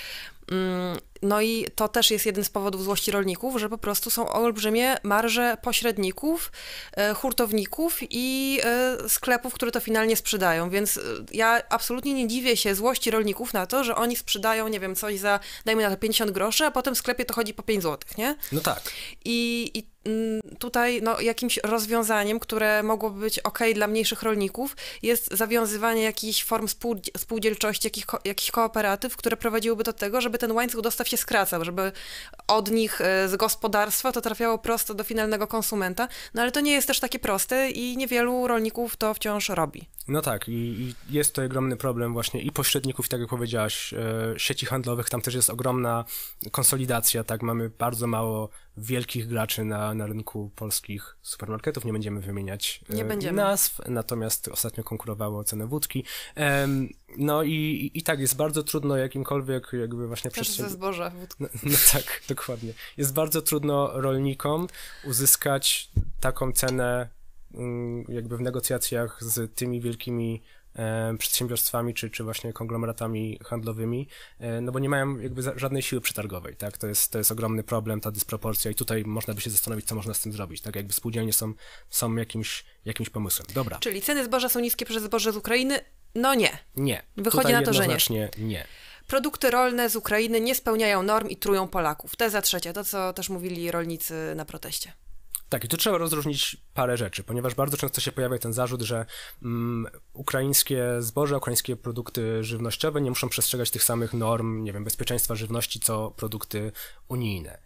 Mm, no i to też jest jeden z powodów złości rolników, że po prostu są olbrzymie marże pośredników, e, hurtowników i e, sklepów, które to finalnie sprzedają. Więc e, ja absolutnie nie dziwię się złości rolników na to, że oni sprzedają, nie wiem, coś za, dajmy na to 50 groszy, a potem w sklepie to chodzi po 5 zł, nie? No tak. I, i mm, tutaj no, jakimś rozwiązaniem, które mogłoby być ok dla mniejszych rolników, jest zawiązywanie jakichś form spółdzielczości, jakich, jakichś kooperatyw, które prowadziłyby do tego, żeby ten łańcuch dostaw dostaw się skracał, żeby od nich e, z gospodarstwa to trafiało prosto do finalnego konsumenta, no ale to nie jest też takie proste i niewielu rolników to wciąż robi. No tak, i, i jest to ogromny problem właśnie i pośredników, tak jak powiedziałaś, e, sieci handlowych, tam też jest ogromna konsolidacja, tak, mamy bardzo mało wielkich graczy na, na rynku polskich supermarketów. Nie będziemy wymieniać e, nie będziemy. nazw, natomiast ostatnio konkurowało o cenę wódki. No i, i tak, jest bardzo trudno jakimkolwiek jakby właśnie... Też przestrzeg... ze zboża wódki. No, no tak, [laughs] dokładnie. Jest bardzo trudno rolnikom uzyskać taką cenę mm, jakby w negocjacjach z tymi wielkimi E, przedsiębiorstwami czy, czy właśnie konglomeratami handlowymi, e, no bo nie mają jakby żadnej siły przetargowej, tak? To jest, to jest ogromny problem, ta dysproporcja i tutaj można by się zastanowić, co można z tym zrobić, tak? Jakby spółdzielnie są, są jakimś, jakimś pomysłem. Dobra. Czyli ceny zboża są niskie przez zboże z Ukrainy? No nie. Nie. Wychodzi tutaj na to, że nie. nie. Produkty rolne z Ukrainy nie spełniają norm i trują Polaków. Teza trzecia, to co też mówili rolnicy na proteście. Tak, i tu trzeba rozróżnić parę rzeczy, ponieważ bardzo często się pojawia ten zarzut, że mm, ukraińskie zboże, ukraińskie produkty żywnościowe nie muszą przestrzegać tych samych norm, nie wiem, bezpieczeństwa żywności, co produkty unijne.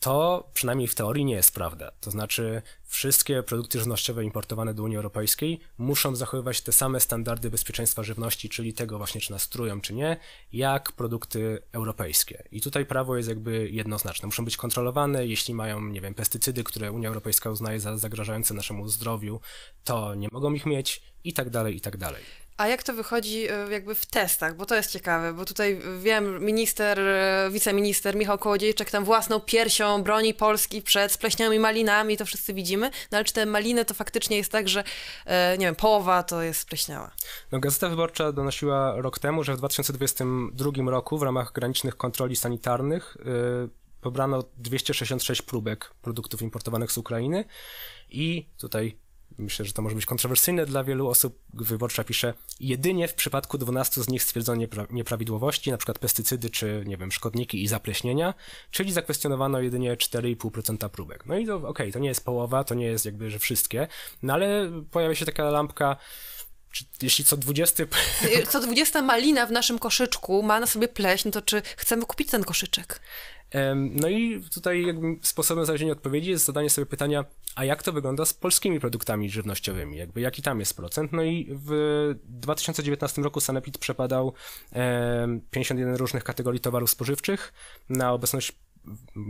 To przynajmniej w teorii nie jest prawda. To znaczy, wszystkie produkty żywnościowe importowane do Unii Europejskiej muszą zachowywać te same standardy bezpieczeństwa żywności, czyli tego właśnie, czy nas trują, czy nie, jak produkty europejskie. I tutaj prawo jest jakby jednoznaczne. Muszą być kontrolowane, jeśli mają, nie wiem, pestycydy, które Unia Europejska uznaje za zagrażające naszemu zdrowiu, to nie mogą ich mieć i tak dalej, i tak dalej. A jak to wychodzi e, jakby w testach? Bo to jest ciekawe, bo tutaj wiem, minister, e, wiceminister Michał Kołodziejczyk tam własną piersią broni Polski przed spleśniami malinami, to wszyscy widzimy, no ale czy te maliny to faktycznie jest tak, że e, nie wiem, połowa to jest spleśniała? No, Gazeta Wyborcza donosiła rok temu, że w 2022 roku w ramach granicznych kontroli sanitarnych yy, pobrano 266 próbek produktów importowanych z Ukrainy i tutaj myślę, że to może być kontrowersyjne dla wielu osób, wyborcza pisze, jedynie w przypadku 12 z nich stwierdzono nieprawidłowości, np. pestycydy czy, nie wiem, szkodniki i zapleśnienia, czyli zakwestionowano jedynie 4,5% próbek. No i to, okej, okay, to nie jest połowa, to nie jest jakby, że wszystkie, no ale pojawia się taka lampka, czy, jeśli co 20. Y, co 20 malina w naszym koszyczku ma na sobie pleśń, to czy chcemy kupić ten koszyczek? No i tutaj jakby sposobem znalezienia odpowiedzi jest zadanie sobie pytania, a jak to wygląda z polskimi produktami żywnościowymi? Jakby jaki tam jest procent? No i w 2019 roku Sanepid przepadał 51 różnych kategorii towarów spożywczych na obecność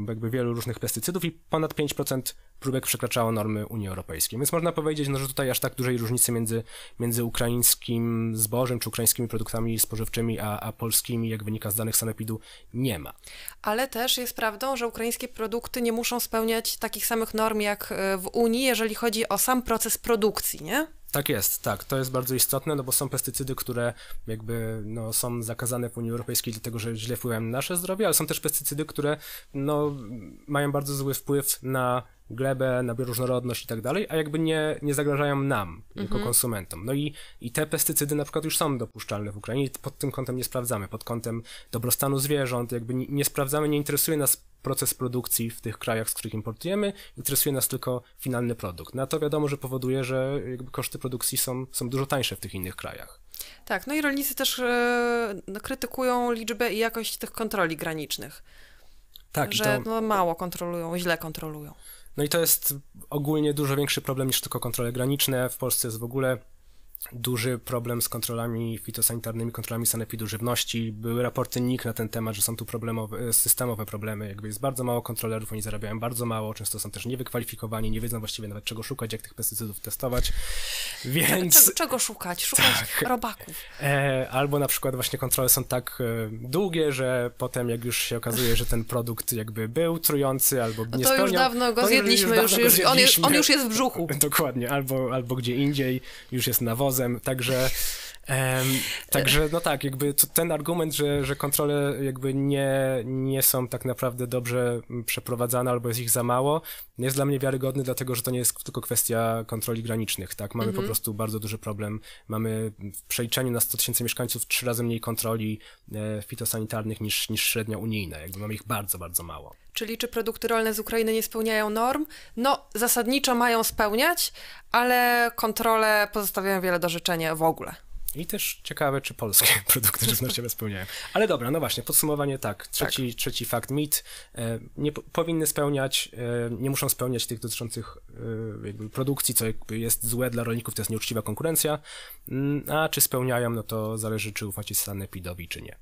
jakby wielu różnych pestycydów i ponad 5% próbek przekraczało normy Unii Europejskiej. Więc można powiedzieć, no, że tutaj aż tak dużej różnicy między, między ukraińskim zbożem czy ukraińskimi produktami spożywczymi a, a polskimi, jak wynika z danych Sanepidu, nie ma. Ale też jest prawdą, że ukraińskie produkty nie muszą spełniać takich samych norm jak e, w Unii, jeżeli chodzi o sam proces produkcji, nie? Tak jest, tak. To jest bardzo istotne, no bo są pestycydy, które jakby no, są zakazane w Unii Europejskiej, dlatego że źle wpływają na nasze zdrowie, ale są też pestycydy, które no, mają bardzo zły wpływ na glebę, na bioróżnorodność i tak dalej, a jakby nie, nie zagrażają nam, tylko mhm. konsumentom. No i, i te pestycydy na przykład już są dopuszczalne w Ukrainie, pod tym kątem nie sprawdzamy, pod kątem dobrostanu zwierząt, jakby nie, nie sprawdzamy, nie interesuje nas proces produkcji w tych krajach, z których importujemy, interesuje nas tylko finalny produkt. No to wiadomo, że powoduje, że koszty produkcji są, są dużo tańsze w tych innych krajach. Tak, no i rolnicy też yy, krytykują liczbę i jakość tych kontroli granicznych. Tak, że to... no, mało kontrolują, źle kontrolują. No i to jest ogólnie dużo większy problem niż tylko kontrole graniczne. W Polsce jest w ogóle duży problem z kontrolami fitosanitarnymi, kontrolami sanepidu żywności. Były raporty NIK na ten temat, że są tu problemowe, e, systemowe problemy, jakby jest bardzo mało kontrolerów, oni zarabiają bardzo mało, często są też niewykwalifikowani, nie wiedzą właściwie nawet czego szukać, jak tych pestycydów testować, więc... Czego, czego szukać? Szukać tak. robaków. E, albo na przykład właśnie kontrole są tak e, długie, że potem jak już się okazuje, że ten produkt jakby był trujący albo nie no to To już dawno go zjedliśmy, już, już, już On, on, już jest w brzuchu. [laughs] Dokładnie, albo, albo gdzie indziej, już jest na wodzie, także także no tak, jakby ten argument, że, że kontrole jakby nie, nie są tak naprawdę dobrze mm, przeprowadzane albo jest ich za mało, jest dla mnie wiarygodny, dlatego że to nie jest tylko kwestia kontroli granicznych, tak? Mamy mhm. po prostu bardzo duży problem. Mamy w przeliczeniu na 100 tysięcy mieszkańców trzy razy mniej kontroli e, fitosanitarnych niż, niż średnia unijna. Jakby mamy ich bardzo, bardzo mało czyli czy produkty rolne z Ukrainy nie spełniają norm? No, zasadniczo mają spełniać, ale kontrole pozostawiają wiele do życzenia w ogóle. I też ciekawe, czy polskie [laughs] produkty żywnościowe spełniają. Ale dobra, no właśnie, podsumowanie tak. Trzeci, tak. trzeci fakt, mit. E, nie powinny spełniać, e, nie muszą spełniać tych dotyczących e, produkcji, co jest złe dla rolników, to jest nieuczciwa konkurencja. Mm, a czy spełniają, no to zależy, czy ufacie sanepidowi, czy nie.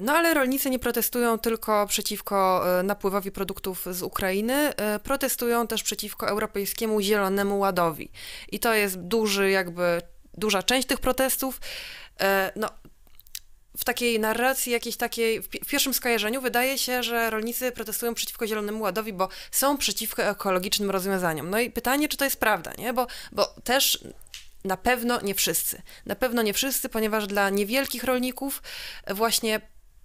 No ale rolnicy nie protestują tylko przeciwko napływowi produktów z Ukrainy, protestują też przeciwko Europejskiemu Zielonemu Ładowi. I to jest duży jakby duża część tych protestów, e, no, w takiej narracji jakiejś takiej, w pierwszym skojarzeniu wydaje się, że rolnicy protestują przeciwko Zielonemu Ładowi, bo są przeciwko ekologicznym rozwiązaniom. No i pytanie, czy to jest prawda, nie? Bo, bo też na pewno nie wszyscy. Na pewno nie wszyscy, ponieważ dla niewielkich rolników właśnie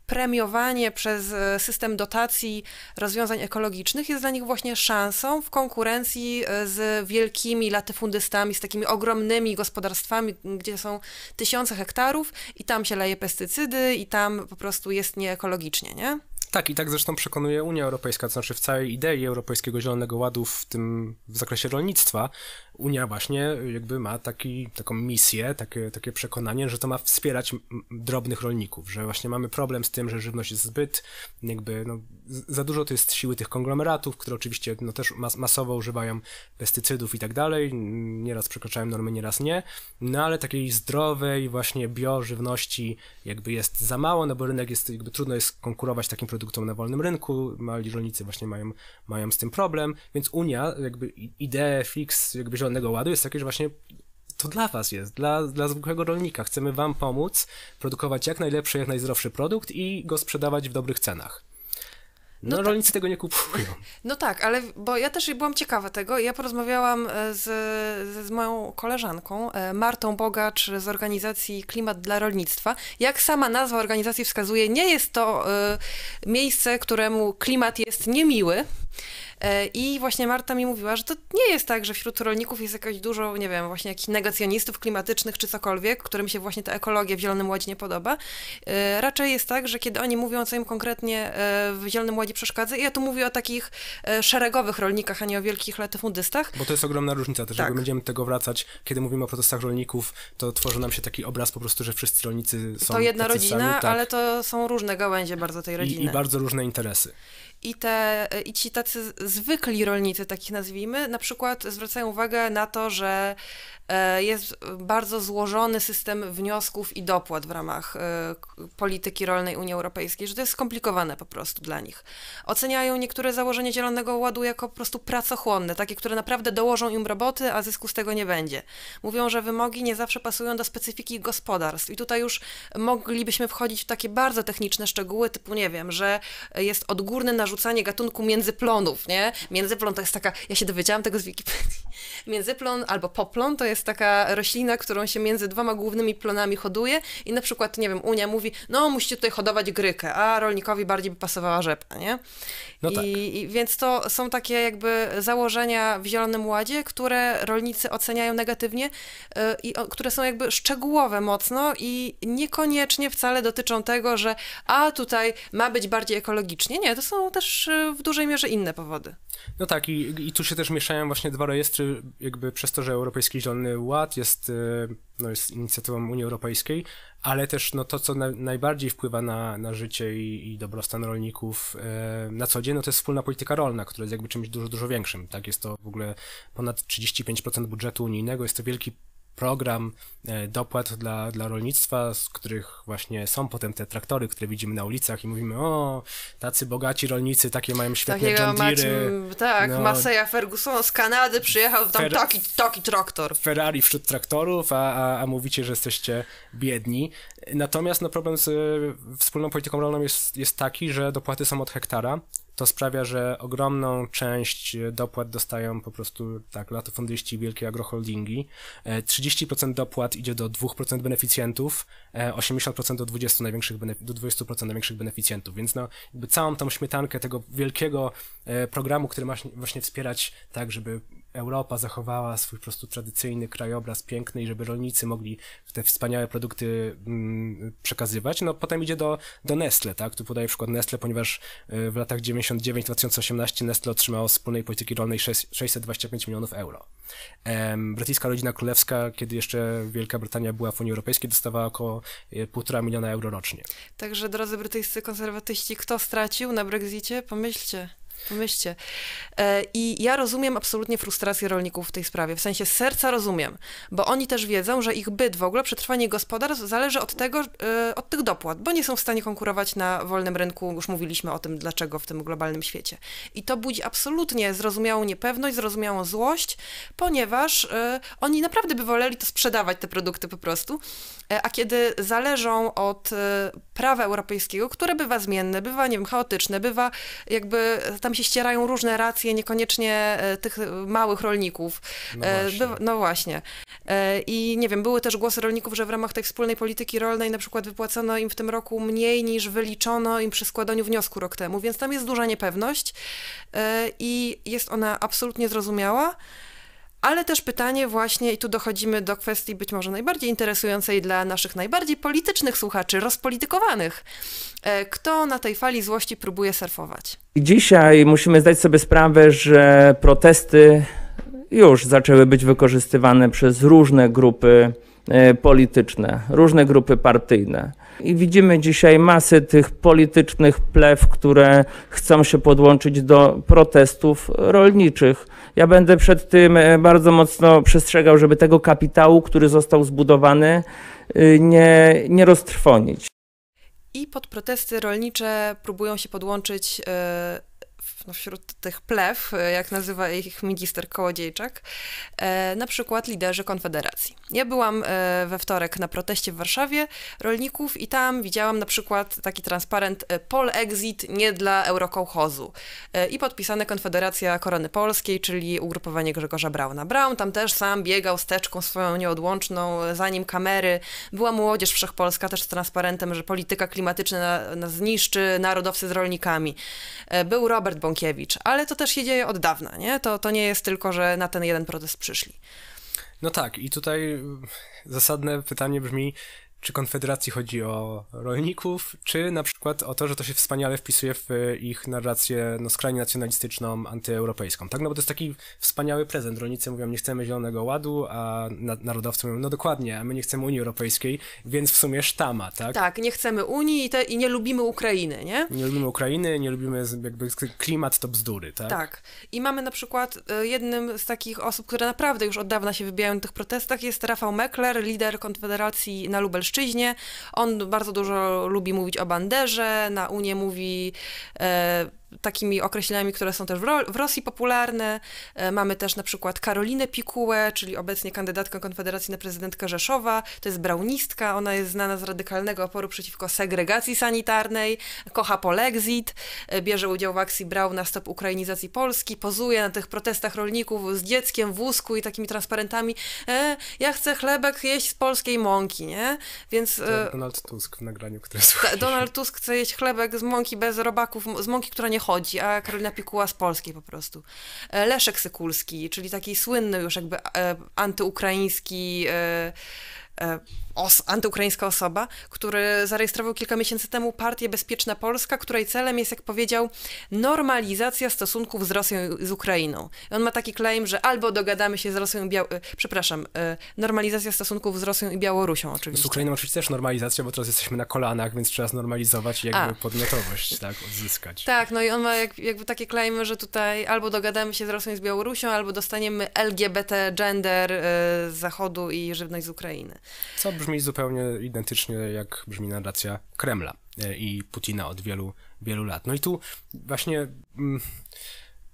premiowanie przez e, system dotacji rozwiązań ekologicznych jest dla nich właśnie szansą w konkurencji e, z wielkimi latyfundystami, z takimi ogromnymi gospodarstwami, gdzie są tysiące hektarów i tam się leje pestycydy i tam po prostu jest nieekologicznie, nie? Tak, i tak zresztą przekonuje Unia Europejska, to znaczy w całej idei Europejskiego Zielonego Ładu, w tym w zakresie rolnictwa, Unia właśnie jakby ma taki, taką misję, takie, takie przekonanie, że to ma wspierać drobnych rolników, że właśnie mamy problem z tym, że żywność jest zbyt, jakby no, za dużo to jest siły tych konglomeratów, które oczywiście no, też mas masowo używają pestycydów i tak dalej, nieraz przekraczają normy, nieraz nie, no ale takiej zdrowej właśnie biożywności jakby jest za mało, no bo rynek jest, jakby trudno jest konkurować takim produktom na wolnym rynku, mali rolnicy właśnie mają, mają z tym problem, więc Unia jakby ideę fix, jakby Zielonego Ładu jest takie, że właśnie to dla was jest, dla, dla zwykłego rolnika. Chcemy wam pomóc produkować jak najlepszy, jak najzdrowszy produkt i go sprzedawać w dobrych cenach. No, no tak. rolnicy tak. tego nie kupują. No tak, ale bo ja też byłam ciekawa tego. Ja porozmawiałam e, z, z moją koleżanką, e, Martą Bogacz z organizacji Klimat dla Rolnictwa. Jak sama nazwa organizacji wskazuje, nie jest to y, miejsce, któremu klimat jest niemiły. E, I właśnie Marta mi mówiła, że to nie jest tak, że wśród rolników jest jakoś dużo, nie wiem, właśnie jakichś negacjonistów klimatycznych czy cokolwiek, którym się właśnie ta ekologia w Zielonym Ładzie nie podoba. E, raczej jest tak, że kiedy oni mówią, co im konkretnie e, w Zielonym Ładzie przeszkadza, i ja tu mówię o takich szeregowych rolnikach, a nie o wielkich latyfundystach. Bo to jest ogromna różnica też, tak. jak będziemy tego wracać, kiedy mówimy o protestach rolników, to tworzy nam się taki obraz po prostu, że wszyscy rolnicy są To jedna rodzina, sami, tak. ale to są różne gałęzie bardzo tej rodziny. I, I bardzo różne interesy i, te, i ci tacy zwykli rolnicy, takich nazwijmy, na przykład zwracają uwagę na to, że E, jest bardzo złożony system wniosków i dopłat w ramach e, polityki rolnej Unii Europejskiej, że to jest skomplikowane po prostu dla nich. Oceniają niektóre założenia Zielonego Ładu jako po prostu pracochłonne, takie, które naprawdę dołożą im roboty, a zysku z tego nie będzie. Mówią, że wymogi nie zawsze pasują do specyfiki gospodarstw i tutaj już moglibyśmy wchodzić w takie bardzo techniczne szczegóły, typu nie wiem, że jest odgórne narzucanie gatunku międzyplonów, nie? Międzyplon to jest taka, ja się dowiedziałam tego z Wikipedii, międzyplon albo poplon to jest jest taka roślina, którą się między dwoma głównymi plonami hoduje i na przykład, nie wiem, Unia mówi, no musicie tutaj hodować grykę, a rolnikowi bardziej by pasowała rzepa, nie? No tak. I, I, więc to są takie jakby założenia w Zielonym Ładzie, które rolnicy oceniają negatywnie y, i o, które są jakby szczegółowe mocno i niekoniecznie wcale dotyczą tego, że a tutaj ma być bardziej ekologicznie. Nie, to są też y, w dużej mierze inne powody. No tak i, i tu się też mieszają właśnie dwa rejestry jakby przez to, że Europejski Zielony Zielony Ład jest, y, no, jest inicjatywą Unii Europejskiej, ale też no, to, co na, najbardziej wpływa na, na życie i, i dobrostan rolników e, na co dzień, no, to jest wspólna polityka rolna, która jest jakby czymś dużo, dużo większym. Tak? Jest to w ogóle ponad 35% budżetu unijnego, jest to wielki program e, dopłat dla, dla rolnictwa, z których właśnie są potem te traktory, które widzimy na ulicach i mówimy, o, tacy bogaci rolnicy, takie mają świetne John Tak, no, Maseja Ferguson z Kanady przyjechał, tam Fer taki, taki traktor. Ferrari wśród traktorów, a, a, a mówicie, że jesteście biedni. Natomiast no, problem z e, wspólną polityką rolną jest, jest taki, że dopłaty są od hektara, to sprawia, że ogromną część e, dopłat dostają po prostu tak latofundyści, wielkie agroholdingi. 30% e, dopłat idzie do 2% beneficjentów, 80% e, do 20 największych do 20% największych beneficjentów, więc no jakby całą tą śmietankę tego wielkiego programu, który ma właśnie wspierać tak, żeby Europa zachowała swój po prostu tradycyjny krajobraz piękny i żeby rolnicy mogli te wspaniałe produkty mm, przekazywać. No potem idzie do, do Nestle, tak? Tu podaję przykład Nestle, ponieważ y, w latach 99-2018 Nestle otrzymało z wspólnej polityki rolnej 6, 625 milionów euro. Brytyjska rodzina królewska, kiedy jeszcze Wielka Brytania była w Unii Europejskiej, dostawała około 1,5 y, miliona euro rocznie. Także drodzy brytyjscy konserwatyści, kto stracił na Brexicie? Pomyślcie. Pomyślcie. E, I ja rozumiem absolutnie frustrację rolników w tej sprawie. W sensie serca rozumiem, bo oni też wiedzą, że ich byt, w ogóle przetrwanie gospodarstw zależy od tego, e, od tych dopłat, bo nie są w stanie konkurować na wolnym rynku. Już mówiliśmy o tym, dlaczego w tym globalnym świecie. I to budzi absolutnie zrozumiałą niepewność, zrozumiałą złość, ponieważ e, oni naprawdę by woleli to sprzedawać, te produkty po prostu. A kiedy zależą od prawa europejskiego, które bywa zmienne, bywa, nie wiem, chaotyczne, bywa jakby tam tam się ścierają różne racje, niekoniecznie e, tych małych rolników. No e, właśnie. No właśnie. E, I nie wiem, były też głosy rolników, że w ramach tej wspólnej polityki rolnej na przykład wypłacono im w tym roku mniej niż wyliczono im przy składaniu wniosku rok temu, więc tam jest duża niepewność i jest ona absolutnie zrozumiała. Ale też pytanie właśnie, i tu dochodzimy do kwestii być może najbardziej interesującej dla naszych najbardziej politycznych słuchaczy, rozpolitykowanych. E, kto na tej fali złości próbuje surfować? Dzisiaj musimy zdać sobie sprawę, że protesty już zaczęły być wykorzystywane przez różne grupy E, polityczne, różne grupy partyjne. I widzimy dzisiaj masę tych politycznych plew, które chcą się podłączyć do protestów rolniczych. Ja będę przed tym e, bardzo mocno przestrzegał, żeby tego kapitału, który został zbudowany, e, nie, nie roztrwonić. I pod protesty rolnicze próbują się podłączyć. Yy no wśród tych plew, e, jak nazywa ich minister Kołodziejczak, e, na przykład liderzy Konfederacji. Ja byłam e, we wtorek na proteście w Warszawie rolników i tam widziałam na przykład taki transparent Pol Exit nie dla eurokołchozu i podpisane Konfederacja Korony Polskiej, czyli ugrupowanie Grzegorza Brauna. Braun tam też sam biegał z teczką swoją nieodłączną, zanim kamery. Była Młodzież Wszechpolska też z transparentem, że polityka klimatyczna nas zniszczy, narodowcy z rolnikami. Był Robert Bąk Bąkiewicz, ale to też się dzieje od dawna, nie? To, to nie jest tylko, że na ten jeden protest przyszli. No tak, i tutaj mm, zasadne pytanie brzmi, czy Konfederacji chodzi o rolników, czy na przykład o to, że to się wspaniale wpisuje w e, ich narrację no, skrajnie nacjonalistyczną, antyeuropejską, tak? No bo to jest taki wspaniały prezent. Rolnicy mówią, nie chcemy Zielonego Ładu, a na narodowcy mówią, no dokładnie, a my nie chcemy Unii Europejskiej, więc w sumie sztama, tak? Tak, nie chcemy Unii i, te, i nie lubimy Ukrainy, nie? Nie lubimy Ukrainy, nie lubimy jakby klimat to bzdury, tak? Tak. I mamy na przykład e, jednym z takich osób, które naprawdę już od dawna się wybijają w tych protestach jest Rafał Mekler, lider Konfederacji na Lubelszczyźnie, Lubelszczyźnie. On bardzo dużo lubi mówić o banderze, na Unię mówi... E, takimi określeniami, które są też w, Ro w Rosji popularne. E, mamy też na przykład Karolinę Pikułę, czyli obecnie kandydatkę Konfederacji na prezydentkę Rzeszowa. To jest braunistka, ona jest znana z radykalnego oporu przeciwko segregacji sanitarnej, kocha polexit, e, bierze udział w akcji Brał na stop ukrainizacji Polski, pozuje na tych protestach rolników z dzieckiem w wózku i takimi transparentami. E, ja chcę chlebek jeść z polskiej mąki, nie? Więc... E, Donald Tusk w nagraniu, które słuchaliśmy. Donald Tusk chce jeść chlebek z mąki bez robaków, z mąki, która nie chodzi, a Karolina Pikuła z Polski po prostu. E, Leszek Sykulski, czyli taki słynny już jakby e, antyukraiński e, os, antyukraińska osoba, który zarejestrował kilka miesięcy temu partię Bezpieczna Polska, której celem jest, jak powiedział, normalizacja stosunków z Rosją i z Ukrainą. I on ma taki claim, że albo dogadamy się z Rosją i Biał... E, przepraszam, e, normalizacja stosunków z Rosją i Białorusią oczywiście. Z Ukrainą oczywiście też normalizacja, bo teraz jesteśmy na kolanach, więc trzeba znormalizować i jakby A. podmiotowość, tak, odzyskać. Tak, no i on ma jak, jakby takie claimy, że tutaj albo dogadamy się z Rosją i z Białorusią, albo dostaniemy LGBT gender e, z Zachodu i żywność z Ukrainy. Co brzmi zupełnie identycznie, jak brzmi narracja Kremla e, i Putina od wielu, wielu lat. No i tu właśnie mm,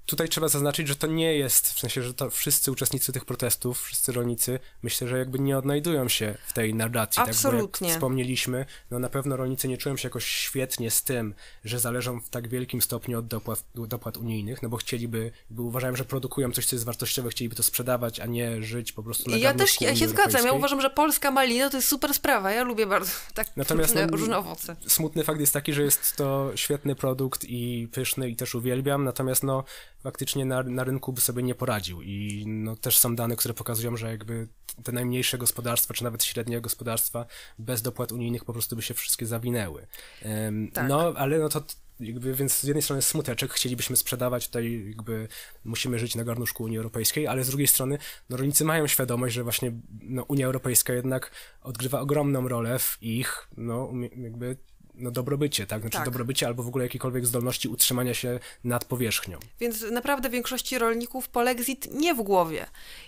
tutaj trzeba zaznaczyć, że to nie jest, w sensie, że to wszyscy uczestnicy tych protestów, wszyscy rolnicy, myślę, że jakby nie odnajdują się w tej narracji. Tak? Absolutnie. Tak, jak wspomnieliśmy, no na pewno rolnicy nie czują się jakoś świetnie z tym, że zależą w tak wielkim stopniu od dopłat, dopłat unijnych, no bo chcieliby, bo uważają, że produkują coś, co jest wartościowe, chcieliby to sprzedawać, a nie żyć po prostu na Ja też ja się zgadzam, ja uważam, że polska malina to jest super sprawa, ja lubię bardzo [laughs] tak Natomiast różne, no, różne owoce. Smutny fakt jest taki, że jest to świetny produkt i pyszny i też uwielbiam, natomiast no faktycznie na, na rynku by sobie nie poradził. I no, też są dane, które pokazują, że jakby te najmniejsze gospodarstwa, czy nawet średnie gospodarstwa bez dopłat unijnych po prostu by się wszystkie zawinęły. Um, tak. No, ale no to jakby, więc z jednej strony smuteczek, chcielibyśmy sprzedawać tutaj, jakby musimy żyć na garnuszku Unii Europejskiej, ale z drugiej strony no, rolnicy mają świadomość, że właśnie no, Unia Europejska jednak odgrywa ogromną rolę w ich no, jakby no, dobrobycie, tak? Znaczy tak. dobrobycie albo w ogóle jakiejkolwiek zdolności utrzymania się nad powierzchnią. Więc naprawdę większości rolników polexit nie w głowie.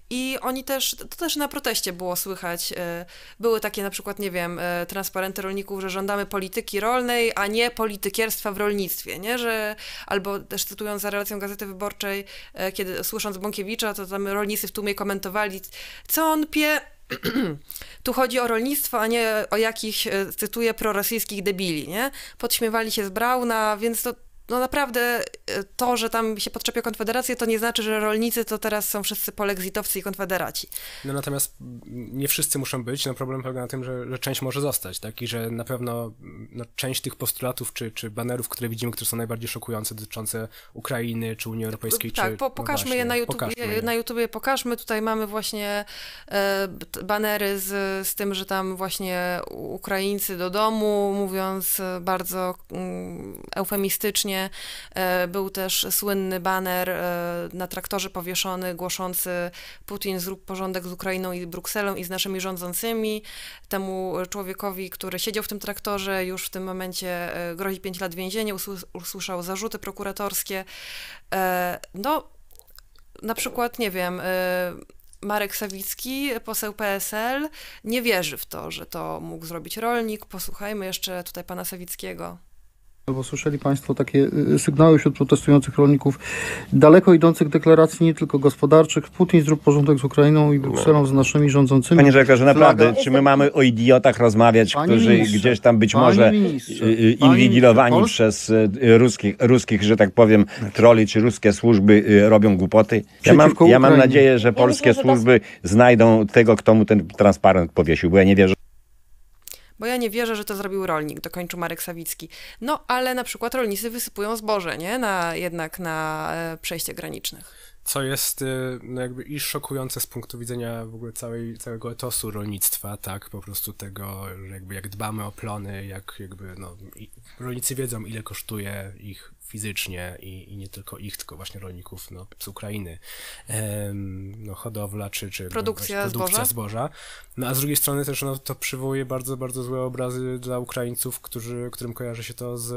I oni też, to też na proteście było słychać, e, były takie na przykład, nie wiem, e, transparenty rolników, że żądamy polityki rolnej, a nie politykierstwa w rolnictwie, nie? Że, albo też cytując za relacją Gazety Wyborczej, e, kiedy słysząc Bąkiewicza, to tam rolnicy w tłumie komentowali, co on pie [clears throat] tu chodzi o rolnictwo, a nie o jakichś, e, cytuję, prorosyjskich debili, nie? Podśmiewali się z Brauna, więc to no naprawdę e, to, że tam się podczepia Konfederację, to nie znaczy, że rolnicy to teraz są wszyscy polexitowcy i konfederaci. No natomiast nie wszyscy muszą być, no problem polega na tym, że, że część może zostać, tak? I że na pewno mm, no, część tych postulatów czy, czy banerów, które widzimy, które są najbardziej szokujące, dotyczące Ukrainy czy Unii Europejskiej, tak, czy... Po, no pokażmy no je na YouTube, pokażmy je. na YouTubie pokażmy, tutaj mamy właśnie e, banery z, z tym, że tam właśnie Ukraińcy do domu, mówiąc bardzo mm, eufemistycznie E, był też słynny baner e, na traktorze powieszony głoszący Putin zrób porządek z Ukrainą i Brukselą i z naszymi rządzącymi. Temu człowiekowi, który siedział w tym traktorze, już w tym momencie e, grozi 5 lat więzienia, usłyszał zarzuty prokuratorskie. No, na przykład, nie wiem, Marek Sawicki, poseł PSL, nie wierzy w to, że to mógł zrobić rolnik. Posłuchajmy jeszcze tutaj pana Sawickiego. Bo słyszeli Państwo takie y, sygnały wśród protestujących rolników, daleko idących deklaracji, nie tylko gospodarczych. Putin zrób porządek z Ukrainą i Brukselą, no. z naszymi rządzącymi. Panie redaktorze, naprawdę, Flaga... czy my mamy o idiotach rozmawiać, Panie którzy ministrze. gdzieś tam być Panie może y, y, inwigilowani przez ruskich, ruskich, że tak powiem, troli czy ruskie służby robią głupoty? Ja mam, ja mam nadzieję, że polskie ja myślę, że służby znajdą tego, kto mu ten transparent powiesił, bo ja nie wierzę bo ja nie wierzę, że to zrobił rolnik, dokończył Marek Sawicki. No, ale na przykład rolnicy wysypują zboże, nie? Na, jednak na e, przejściach granicznych. Co jest e, no jakby i szokujące z punktu widzenia w ogóle całej, całego etosu rolnictwa, tak, po prostu tego, jakby jak dbamy o plony, jak jakby, no, rolnicy wiedzą ile kosztuje ich fizycznie i, i nie tylko ich, tylko właśnie rolników no, z Ukrainy, no, hodowla czy, czy produkcja, no, produkcja zboża. zboża. No a z drugiej strony też no, to przywołuje bardzo, bardzo złe obrazy dla Ukraińców, którzy, którym kojarzy się to z,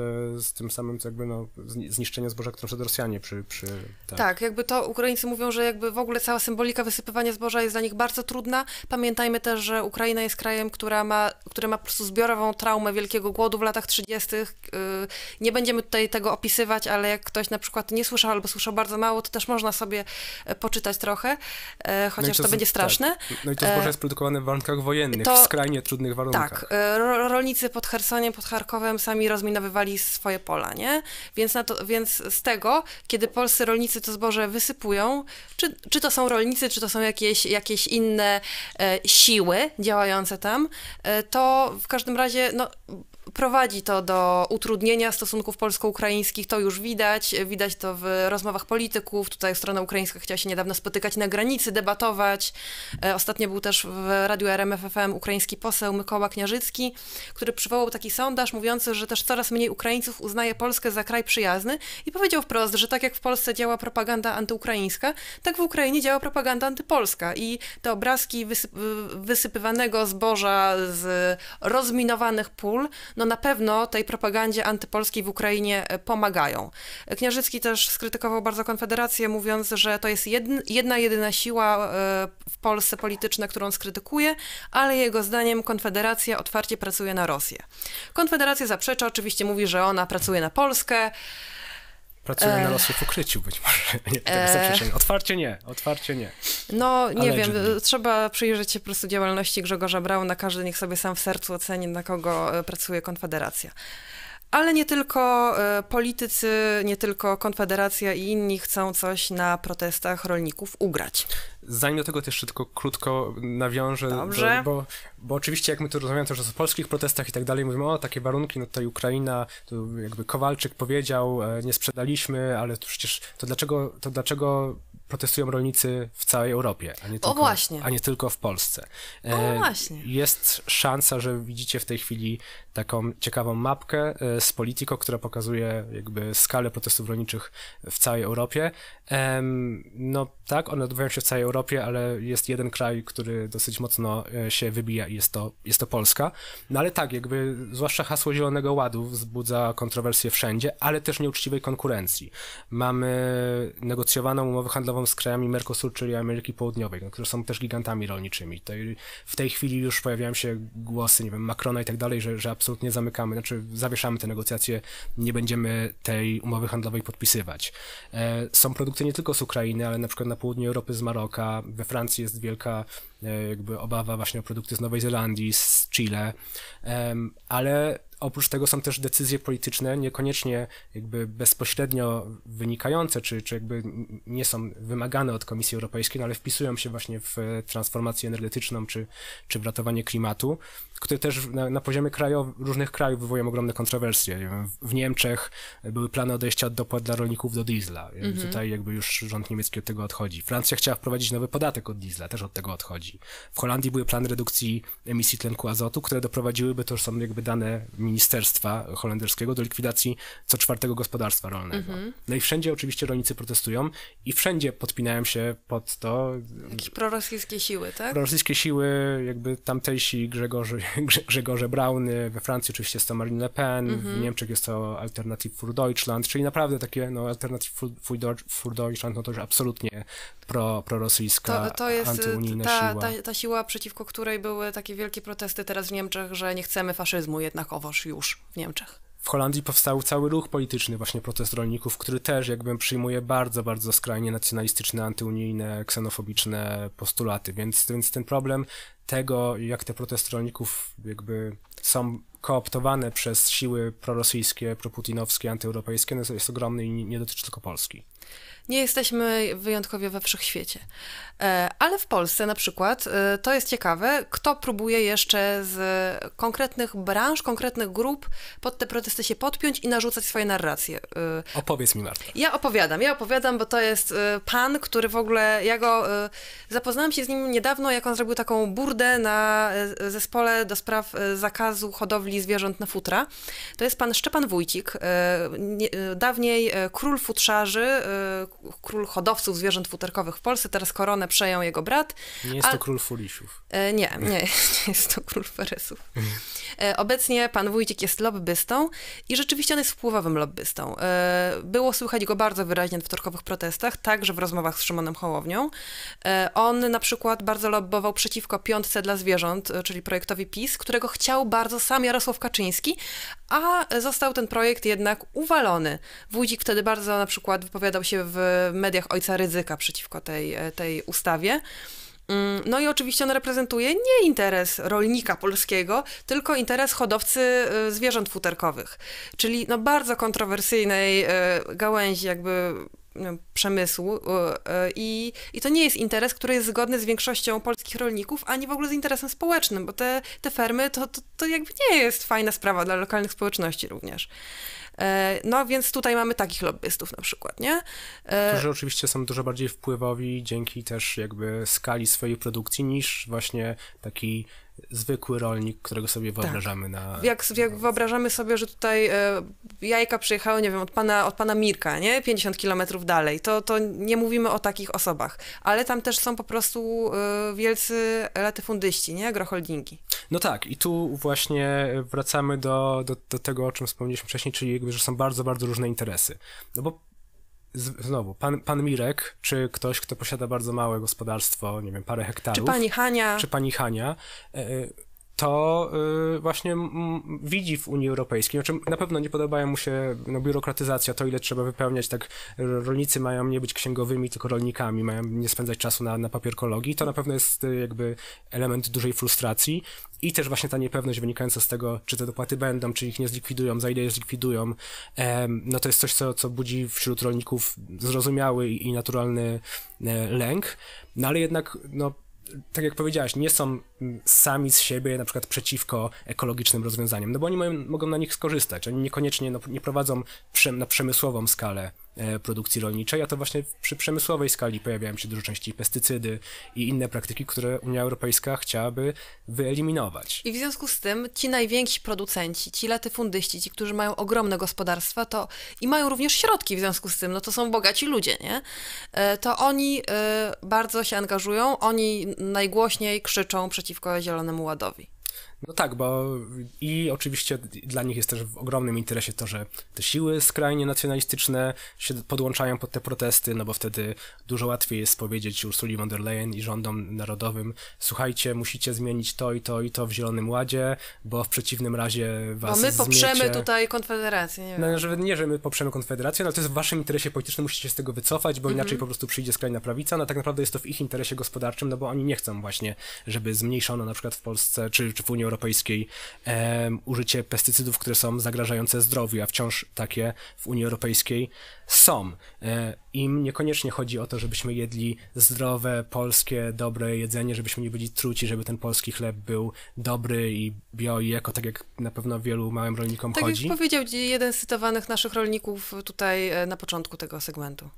z tym samym co jakby no, zniszczenie zboża, które przed Rosjanie przy... przy tak. tak, jakby to Ukraińcy mówią, że jakby w ogóle cała symbolika wysypywania zboża jest dla nich bardzo trudna. Pamiętajmy też, że Ukraina jest krajem, która ma, który ma po prostu zbiorową traumę wielkiego głodu w latach 30. Y, nie będziemy tutaj tego opisywać, ale jak ktoś na przykład nie słyszał albo słyszał bardzo mało, to też można sobie e, poczytać trochę, e, no chociaż no to, to, będzie tak. straszne. Tak. No i to zboże jest e, produkowane w warunkach wojennych, to, w skrajnie trudnych warunkach. Tak, rolnicy pod Chersoniem, pod Charkowem sami rozminowywali swoje pola, nie? Więc, to, więc z tego, kiedy polscy rolnicy to zboże wysypują, czy, czy to są rolnicy, czy to są jakieś, jakieś inne siły działające tam, to w każdym razie no, prowadzi to do utrudnienia stosunków polsko-ukraińskich, to już widać, widać to w rozmowach polityków, tutaj strona ukraińska chciała się niedawno spotykać na granicy, debatować. E, ostatnio był też w radiu RMF FM ukraiński poseł Mykoła Kniarzycki, który przywołał taki sondaż mówiący, że też coraz mniej Ukraińców uznaje Polskę za kraj przyjazny i powiedział wprost, że tak jak w Polsce działa propaganda antyukraińska, tak w Ukrainie działa propaganda antypolska i te obrazki wysyp wysypywanego zboża z rozminowanych pól, no na pewno tej propagandzie antypolskiej w Ukrainie e, pomagają. Kniarzycki też skrytykował bardzo Konfederację, mówiąc, że to jest jedna, jedyna siła e, w Polsce polityczna, którą skrytykuje, ale jego zdaniem Konfederacja otwarcie pracuje na Rosję. Konfederacja zaprzecza, oczywiście mówi, że ona pracuje na Polskę, Pracują na losu w ukryciu być może. [laughs] Nie, tego e... Otwarcie nie, otwarcie nie. No, nie Ale wiem, trzeba przyjrzeć się po prostu działalności Grzegorza Brauna, każdy niech sobie sam w sercu oceni, na kogo e, pracuje Konfederacja. Ale nie tylko e, politycy, nie tylko Konfederacja i inni chcą coś na protestach rolników ugrać. Zanim do tego też tylko krótko nawiążę, bo, bo oczywiście jak my tu rozmawiamy też o polskich protestach i tak dalej, mówimy o takie warunki, no tutaj Ukraina, tu jakby Kowalczyk powiedział, e, nie sprzedaliśmy, ale to przecież to dlaczego, to dlaczego protestują rolnicy w całej Europie, a nie tylko, A nie tylko w Polsce. E, o właśnie. Jest szansa, że widzicie w tej chwili taką ciekawą mapkę e, z Politico, która pokazuje jakby skalę protestów rolniczych w całej Europie. No tak, one odbywają się w całej Europie, ale jest jeden kraj, który dosyć mocno e, się wybija i jest to, jest to Polska. No ale tak, jakby zwłaszcza hasło Zielonego Ładu wzbudza kontrowersje wszędzie, ale też nieuczciwej konkurencji. Mamy negocjowaną umowę handlową z krajami Mercosur, czyli Ameryki Południowej, no, które są też gigantami rolniczymi. w tej chwili już pojawiają się głosy, nie wiem, Macrona i tak dalej, że, że absolutnie zamykamy, znaczy zawieszamy te negocjacje, nie będziemy tej umowy handlowej podpisywać. E, są produkty nie tylko z Ukrainy, ale na przykład na południu Europy z Maroka, we Francji jest wielka e, jakby obawa właśnie o produkty z Nowej Zelandii, z Chile, ale oprócz tego są też decyzje polityczne, niekoniecznie jakby bezpośrednio wynikające, czy, czy jakby nie są wymagane od Komisji Europejskiej, no ale wpisują się właśnie w transformację energetyczną, czy, czy w ratowanie klimatu, które też na, na poziomie krajów, różnych krajów wywołują ogromne kontrowersje. W Niemczech były plany odejścia od dopłat dla rolników do diesla. Mhm. Tutaj jakby już rząd niemiecki od tego odchodzi. Francja chciała wprowadzić nowy podatek od diesla, też od tego odchodzi. W Holandii były plany redukcji emisji tlenku azotu, które doprowadziłyby, to już są jakby dane ministerstwa holenderskiego, do likwidacji co czwartego gospodarstwa rolnego. Mhm. No i wszędzie oczywiście rolnicy protestują i wszędzie podpinają się pod to. Jakieś prorosyjskie siły, tak? Prorosyjskie siły, jakby tamtejsi Grzegorzy [laughs] Grzegorze Braun, e, we Francji oczywiście jest to Marine Le Pen, mm -hmm. w mhm. Niemczech jest to Alternative für Deutschland, czyli naprawdę takie no, Alternative für, für Deutschland, no to już absolutnie pro, prorosyjska, to, to jest antyunijna ta, siła. Ta, ta siła, przeciwko której były takie wielkie protesty teraz w Niemczech, że nie chcemy faszyzmu jednakowoż już w Niemczech w Holandii powstał cały ruch polityczny, właśnie protest rolników, który też jakby przyjmuje bardzo, bardzo skrajnie nacjonalistyczne, antyunijne, ksenofobiczne postulaty, więc, więc ten problem tego, jak te protesty rolników jakby są kooptowane przez siły prorosyjskie, proputinowskie, antyeuropejskie, no jest ogromny i nie dotyczy tylko Polski. Nie jesteśmy wyjątkowie we wszechświecie. E, ale w Polsce na przykład e, to jest ciekawe, kto próbuje jeszcze z konkretnych branż, konkretnych grup pod te protesty się podpiąć i narzucać swoje narracje. E, Opowiedz mi, Marta. Ja opowiadam, ja opowiadam, bo to jest pan, który w ogóle, ja go, zapoznałam się z nim niedawno, jak on zrobił taką kurde na e, zespole do spraw e, zakazu hodowli zwierząt na futra. To jest pan Szczepan Wójcik, e, dawniej król futrzarzy, król hodowców zwierząt futerkowych w Polsce, teraz koronę przejął jego brat. Nie jest to król Fulisiów. Nie, nie, [laughs] nie jest to król Feresów. Obecnie pan Wójcik jest lobbystą i rzeczywiście on jest wpływowym lobbystą. Było słychać go bardzo wyraźnie w wtorkowych protestach, także w rozmowach z Szymonem Hołownią. On na przykład bardzo lobbował przeciwko piątce Piątce dla Zwierząt, e, czyli projektowi PiS, którego chciał bardzo sam Jarosław Kaczyński, a został ten projekt jednak uwalony. Wójcik wtedy bardzo na przykład wypowiadał się w mediach ojca ryzyka przeciwko tej, e, tej ustawie. Mm, no i oczywiście on reprezentuje nie interes rolnika polskiego, tylko interes hodowcy e, zwierząt futerkowych, czyli no bardzo kontrowersyjnej gałęzi jakby przemysłu e, e, i, i to nie jest interes, który jest zgodny z większością polskich rolników, ani w ogóle z interesem społecznym, bo te, te fermy to, to, to jakby nie jest fajna sprawa dla lokalnych społeczności również. E, no więc tutaj mamy takich lobbystów na przykład, nie? Którzy oczywiście są dużo bardziej wpływowi dzięki też jakby skali swojej produkcji niż właśnie taki zwykły rolnik, którego sobie tak. wyobrażamy tak. na... Jak, jak wyobrażamy sobie, że tutaj e, jajka przyjechały, nie wiem, od pana, od pana Mirka, nie? 50 kilometrów dalej, to, to nie mówimy o takich osobach. Ale tam też są po prostu e, wielcy latyfundyści, nie? Agroholdingi. No tak, i tu właśnie wracamy do, do, do tego, o czym wspomnieliśmy wcześniej, czyli jakby, że są bardzo, bardzo różne interesy. No bo znowu, pan, pan Mirek, czy ktoś, kto posiada bardzo małe gospodarstwo, nie wiem, parę hektarów. Czy pani Hania. Czy pani Hania. Yy, to y, właśnie widzi w Unii Europejskiej. Znaczy, na pewno nie podobają mu się no, biurokratyzacja, to ile trzeba wypełniać, tak rolnicy mają nie być księgowymi, tylko rolnikami, mają nie spędzać czasu na, na papierkologii. To na pewno jest y, jakby element dużej frustracji i też właśnie ta niepewność wynikająca z tego, czy te dopłaty będą, czy ich nie zlikwidują, za ile je zlikwidują, no to jest coś, co, co budzi wśród rolników zrozumiały i naturalny e, lęk, no ale jednak no, tak jak powiedziałaś, nie są mm, sami z siebie na przykład przeciwko ekologicznym rozwiązaniom, no bo oni mają, mogą na nich skorzystać. Oni niekoniecznie no, nie prowadzą przy, na przemysłową skalę E, produkcji rolniczej, a to właśnie przy przemysłowej skali pojawiają się dużo częściej pestycydy i inne praktyki, które Unia Europejska chciałaby wyeliminować. I w związku z tym ci najwięksi producenci, ci latyfundyści, ci, którzy mają ogromne gospodarstwa, to i mają również środki w związku z tym, no to są bogaci ludzie, nie? E, to oni e, bardzo się angażują, oni najgłośniej krzyczą przeciwko Zielonemu Ładowi. No tak, bo i oczywiście dla nich jest też w ogromnym interesie to, że te siły skrajnie nacjonalistyczne się podłączają pod te protesty, no bo wtedy dużo łatwiej jest powiedzieć Ursuli von der Leyen i rządom narodowym, słuchajcie, musicie zmienić to i to i to w Zielonym Ładzie, bo w przeciwnym razie was Bo no my poprzemy zmiecie. tutaj Konfederację, nie wiem. No, żeby, nie, że my poprzemy Konfederację, no ale to jest w waszym interesie politycznym, musicie się z tego wycofać, bo mm -hmm. inaczej po prostu przyjdzie skrajna prawica, no tak naprawdę jest to w ich interesie gospodarczym, no bo oni nie chcą właśnie, żeby zmniejszono na przykład w Polsce czy, czy w Unii Europejskiej Europejskiej użycie pestycydów, które są zagrażające zdrowiu, a wciąż takie w Unii Europejskiej są. E, Im niekoniecznie chodzi o to, żebyśmy jedli zdrowe, polskie, dobre jedzenie, żebyśmy nie byli truci, żeby ten polski chleb był dobry i bio i jako tak jak na pewno wielu małym rolnikom tak chodzi. Tak powiedział jeden z cytowanych naszych rolników tutaj e, na początku tego segmentu.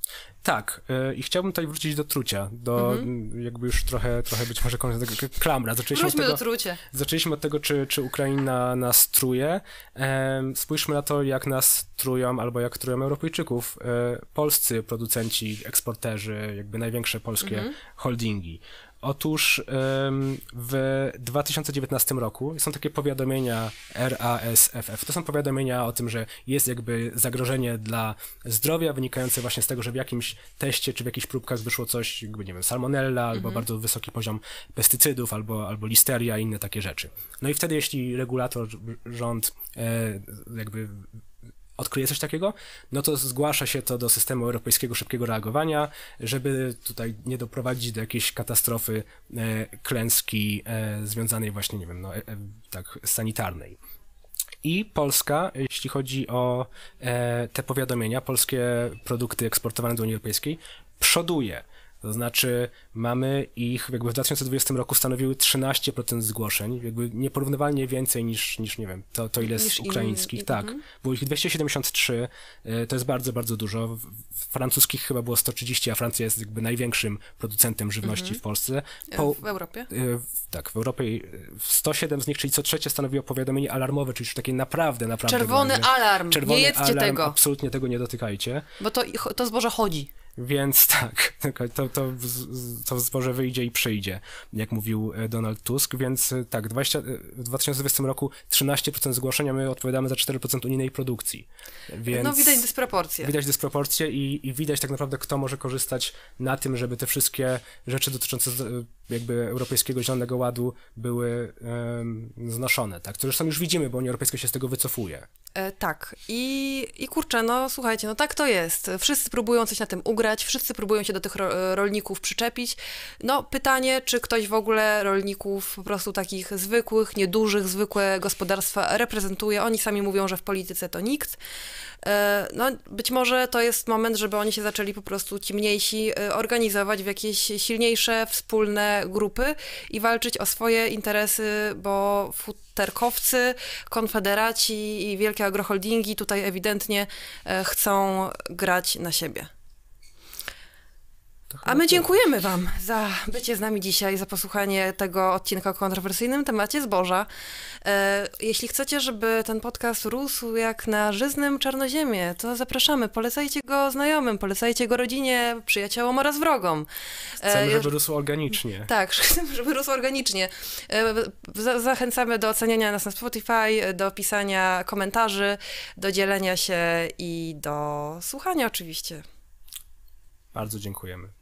Tak. E, I chciałbym tutaj wrócić do trucia, do mhm. jakby już trochę, trochę być może klamra. Zaczęliśmy Wróćmy od tego, Zaczęliśmy od tego, czy, czy Ukraina nas truje. Spójrzmy na to, jak nas trują albo jak trują Europejczyków E, polscy producenci, eksporterzy, jakby największe polskie mhm. holdingi. Otóż w 2019 roku są takie powiadomienia RASFF. To są powiadomienia o tym, że jest jakby zagrożenie dla zdrowia wynikające właśnie z tego, że w jakimś teście czy w jakichś próbkach wyszło coś, jakby, nie wiem, salmonella albo mhm. bardzo wysoki poziom pestycydów albo, albo listeria i inne takie rzeczy. No i wtedy, jeśli regulator, rząd e, jakby odkryje coś takiego, no to zgłasza się to do systemu europejskiego szybkiego reagowania, żeby tutaj nie doprowadzić do jakiejś katastrofy, e, klęski e, związanej właśnie, nie wiem, no, e, e tak sanitarnej. I Polska, jeśli chodzi o e, te powiadomienia, polskie produkty eksportowane do Unii Europejskiej, przoduje to znaczy mamy ich, jakby w 2020 roku stanowiły 13% zgłoszeń, jakby nieporównywalnie więcej niż, niż nie wiem, to, to ile z ukraińskich, mhm. tak. Było ich 273, e, to jest bardzo, bardzo dużo. Francuskich chyba było 130, a Francja jest jakby największym producentem żywności mhm. w Polsce. E, po, w Europie? E, tak, w Europie 107 z nich, czyli co trzecie stanowiło powiadomienie alarmowe, czyli takie naprawdę, naprawdę... Czerwony alarm, Czerwony nie jedzcie alarm, tego. Absolutnie tego nie dotykajcie. Bo to, to zboże chodzi. Więc [laughs] tak, to, to, to zboże wyjdzie i przyjdzie, jak mówił e, Donald Tusk, więc e, tak, 20, e, w 2020 roku 13% zgłoszenia, my odpowiadamy za 4% unijnej produkcji. Więc no widać dysproporcje. Widać dysproporcje i, i widać tak naprawdę, kto może korzystać na tym, żeby te wszystkie rzeczy dotyczące jakby Europejskiego Zielonego Ładu były um, znoszone, tak? To zresztą już widzimy, bo Unia Europejska się z tego wycofuje. E, tak. I, I kurczę, no słuchajcie, no tak to jest. Wszyscy próbują coś na tym ugrać, wszyscy próbują się do tych rolników przyczepić. No pytanie, czy ktoś w ogóle rolników po prostu takich zwykłych, niedużych, zwykłe gospodarstwa reprezentuje. Oni sami mówią, że w polityce to nikt. E, no być może to jest moment, żeby oni się zaczęli po prostu ci mniejsi e, organizować w jakieś silniejsze, wspólne grupy i walczyć o swoje interesy, bo terkowcy, konfederaci i wielkie agroholdingi tutaj ewidentnie e, chcą grać na siebie. A my dziękujemy Wam za bycie z nami dzisiaj, za posłuchanie tego odcinka o kontrowersyjnym temacie zboża. E, jeśli chcecie, żeby ten podcast rósł jak na żyznym czarnoziemie, to zapraszamy. Polecajcie go znajomym, polecajcie go rodzinie, przyjaciołom oraz wrogom. E, Chcemy, żeby rósł organicznie. Tak, [laughs] chcemy, żeby rósł organicznie. E, zachęcamy do oceniania nas na Spotify, do pisania komentarzy, do dzielenia się i do słuchania oczywiście. Bardzo dziękujemy.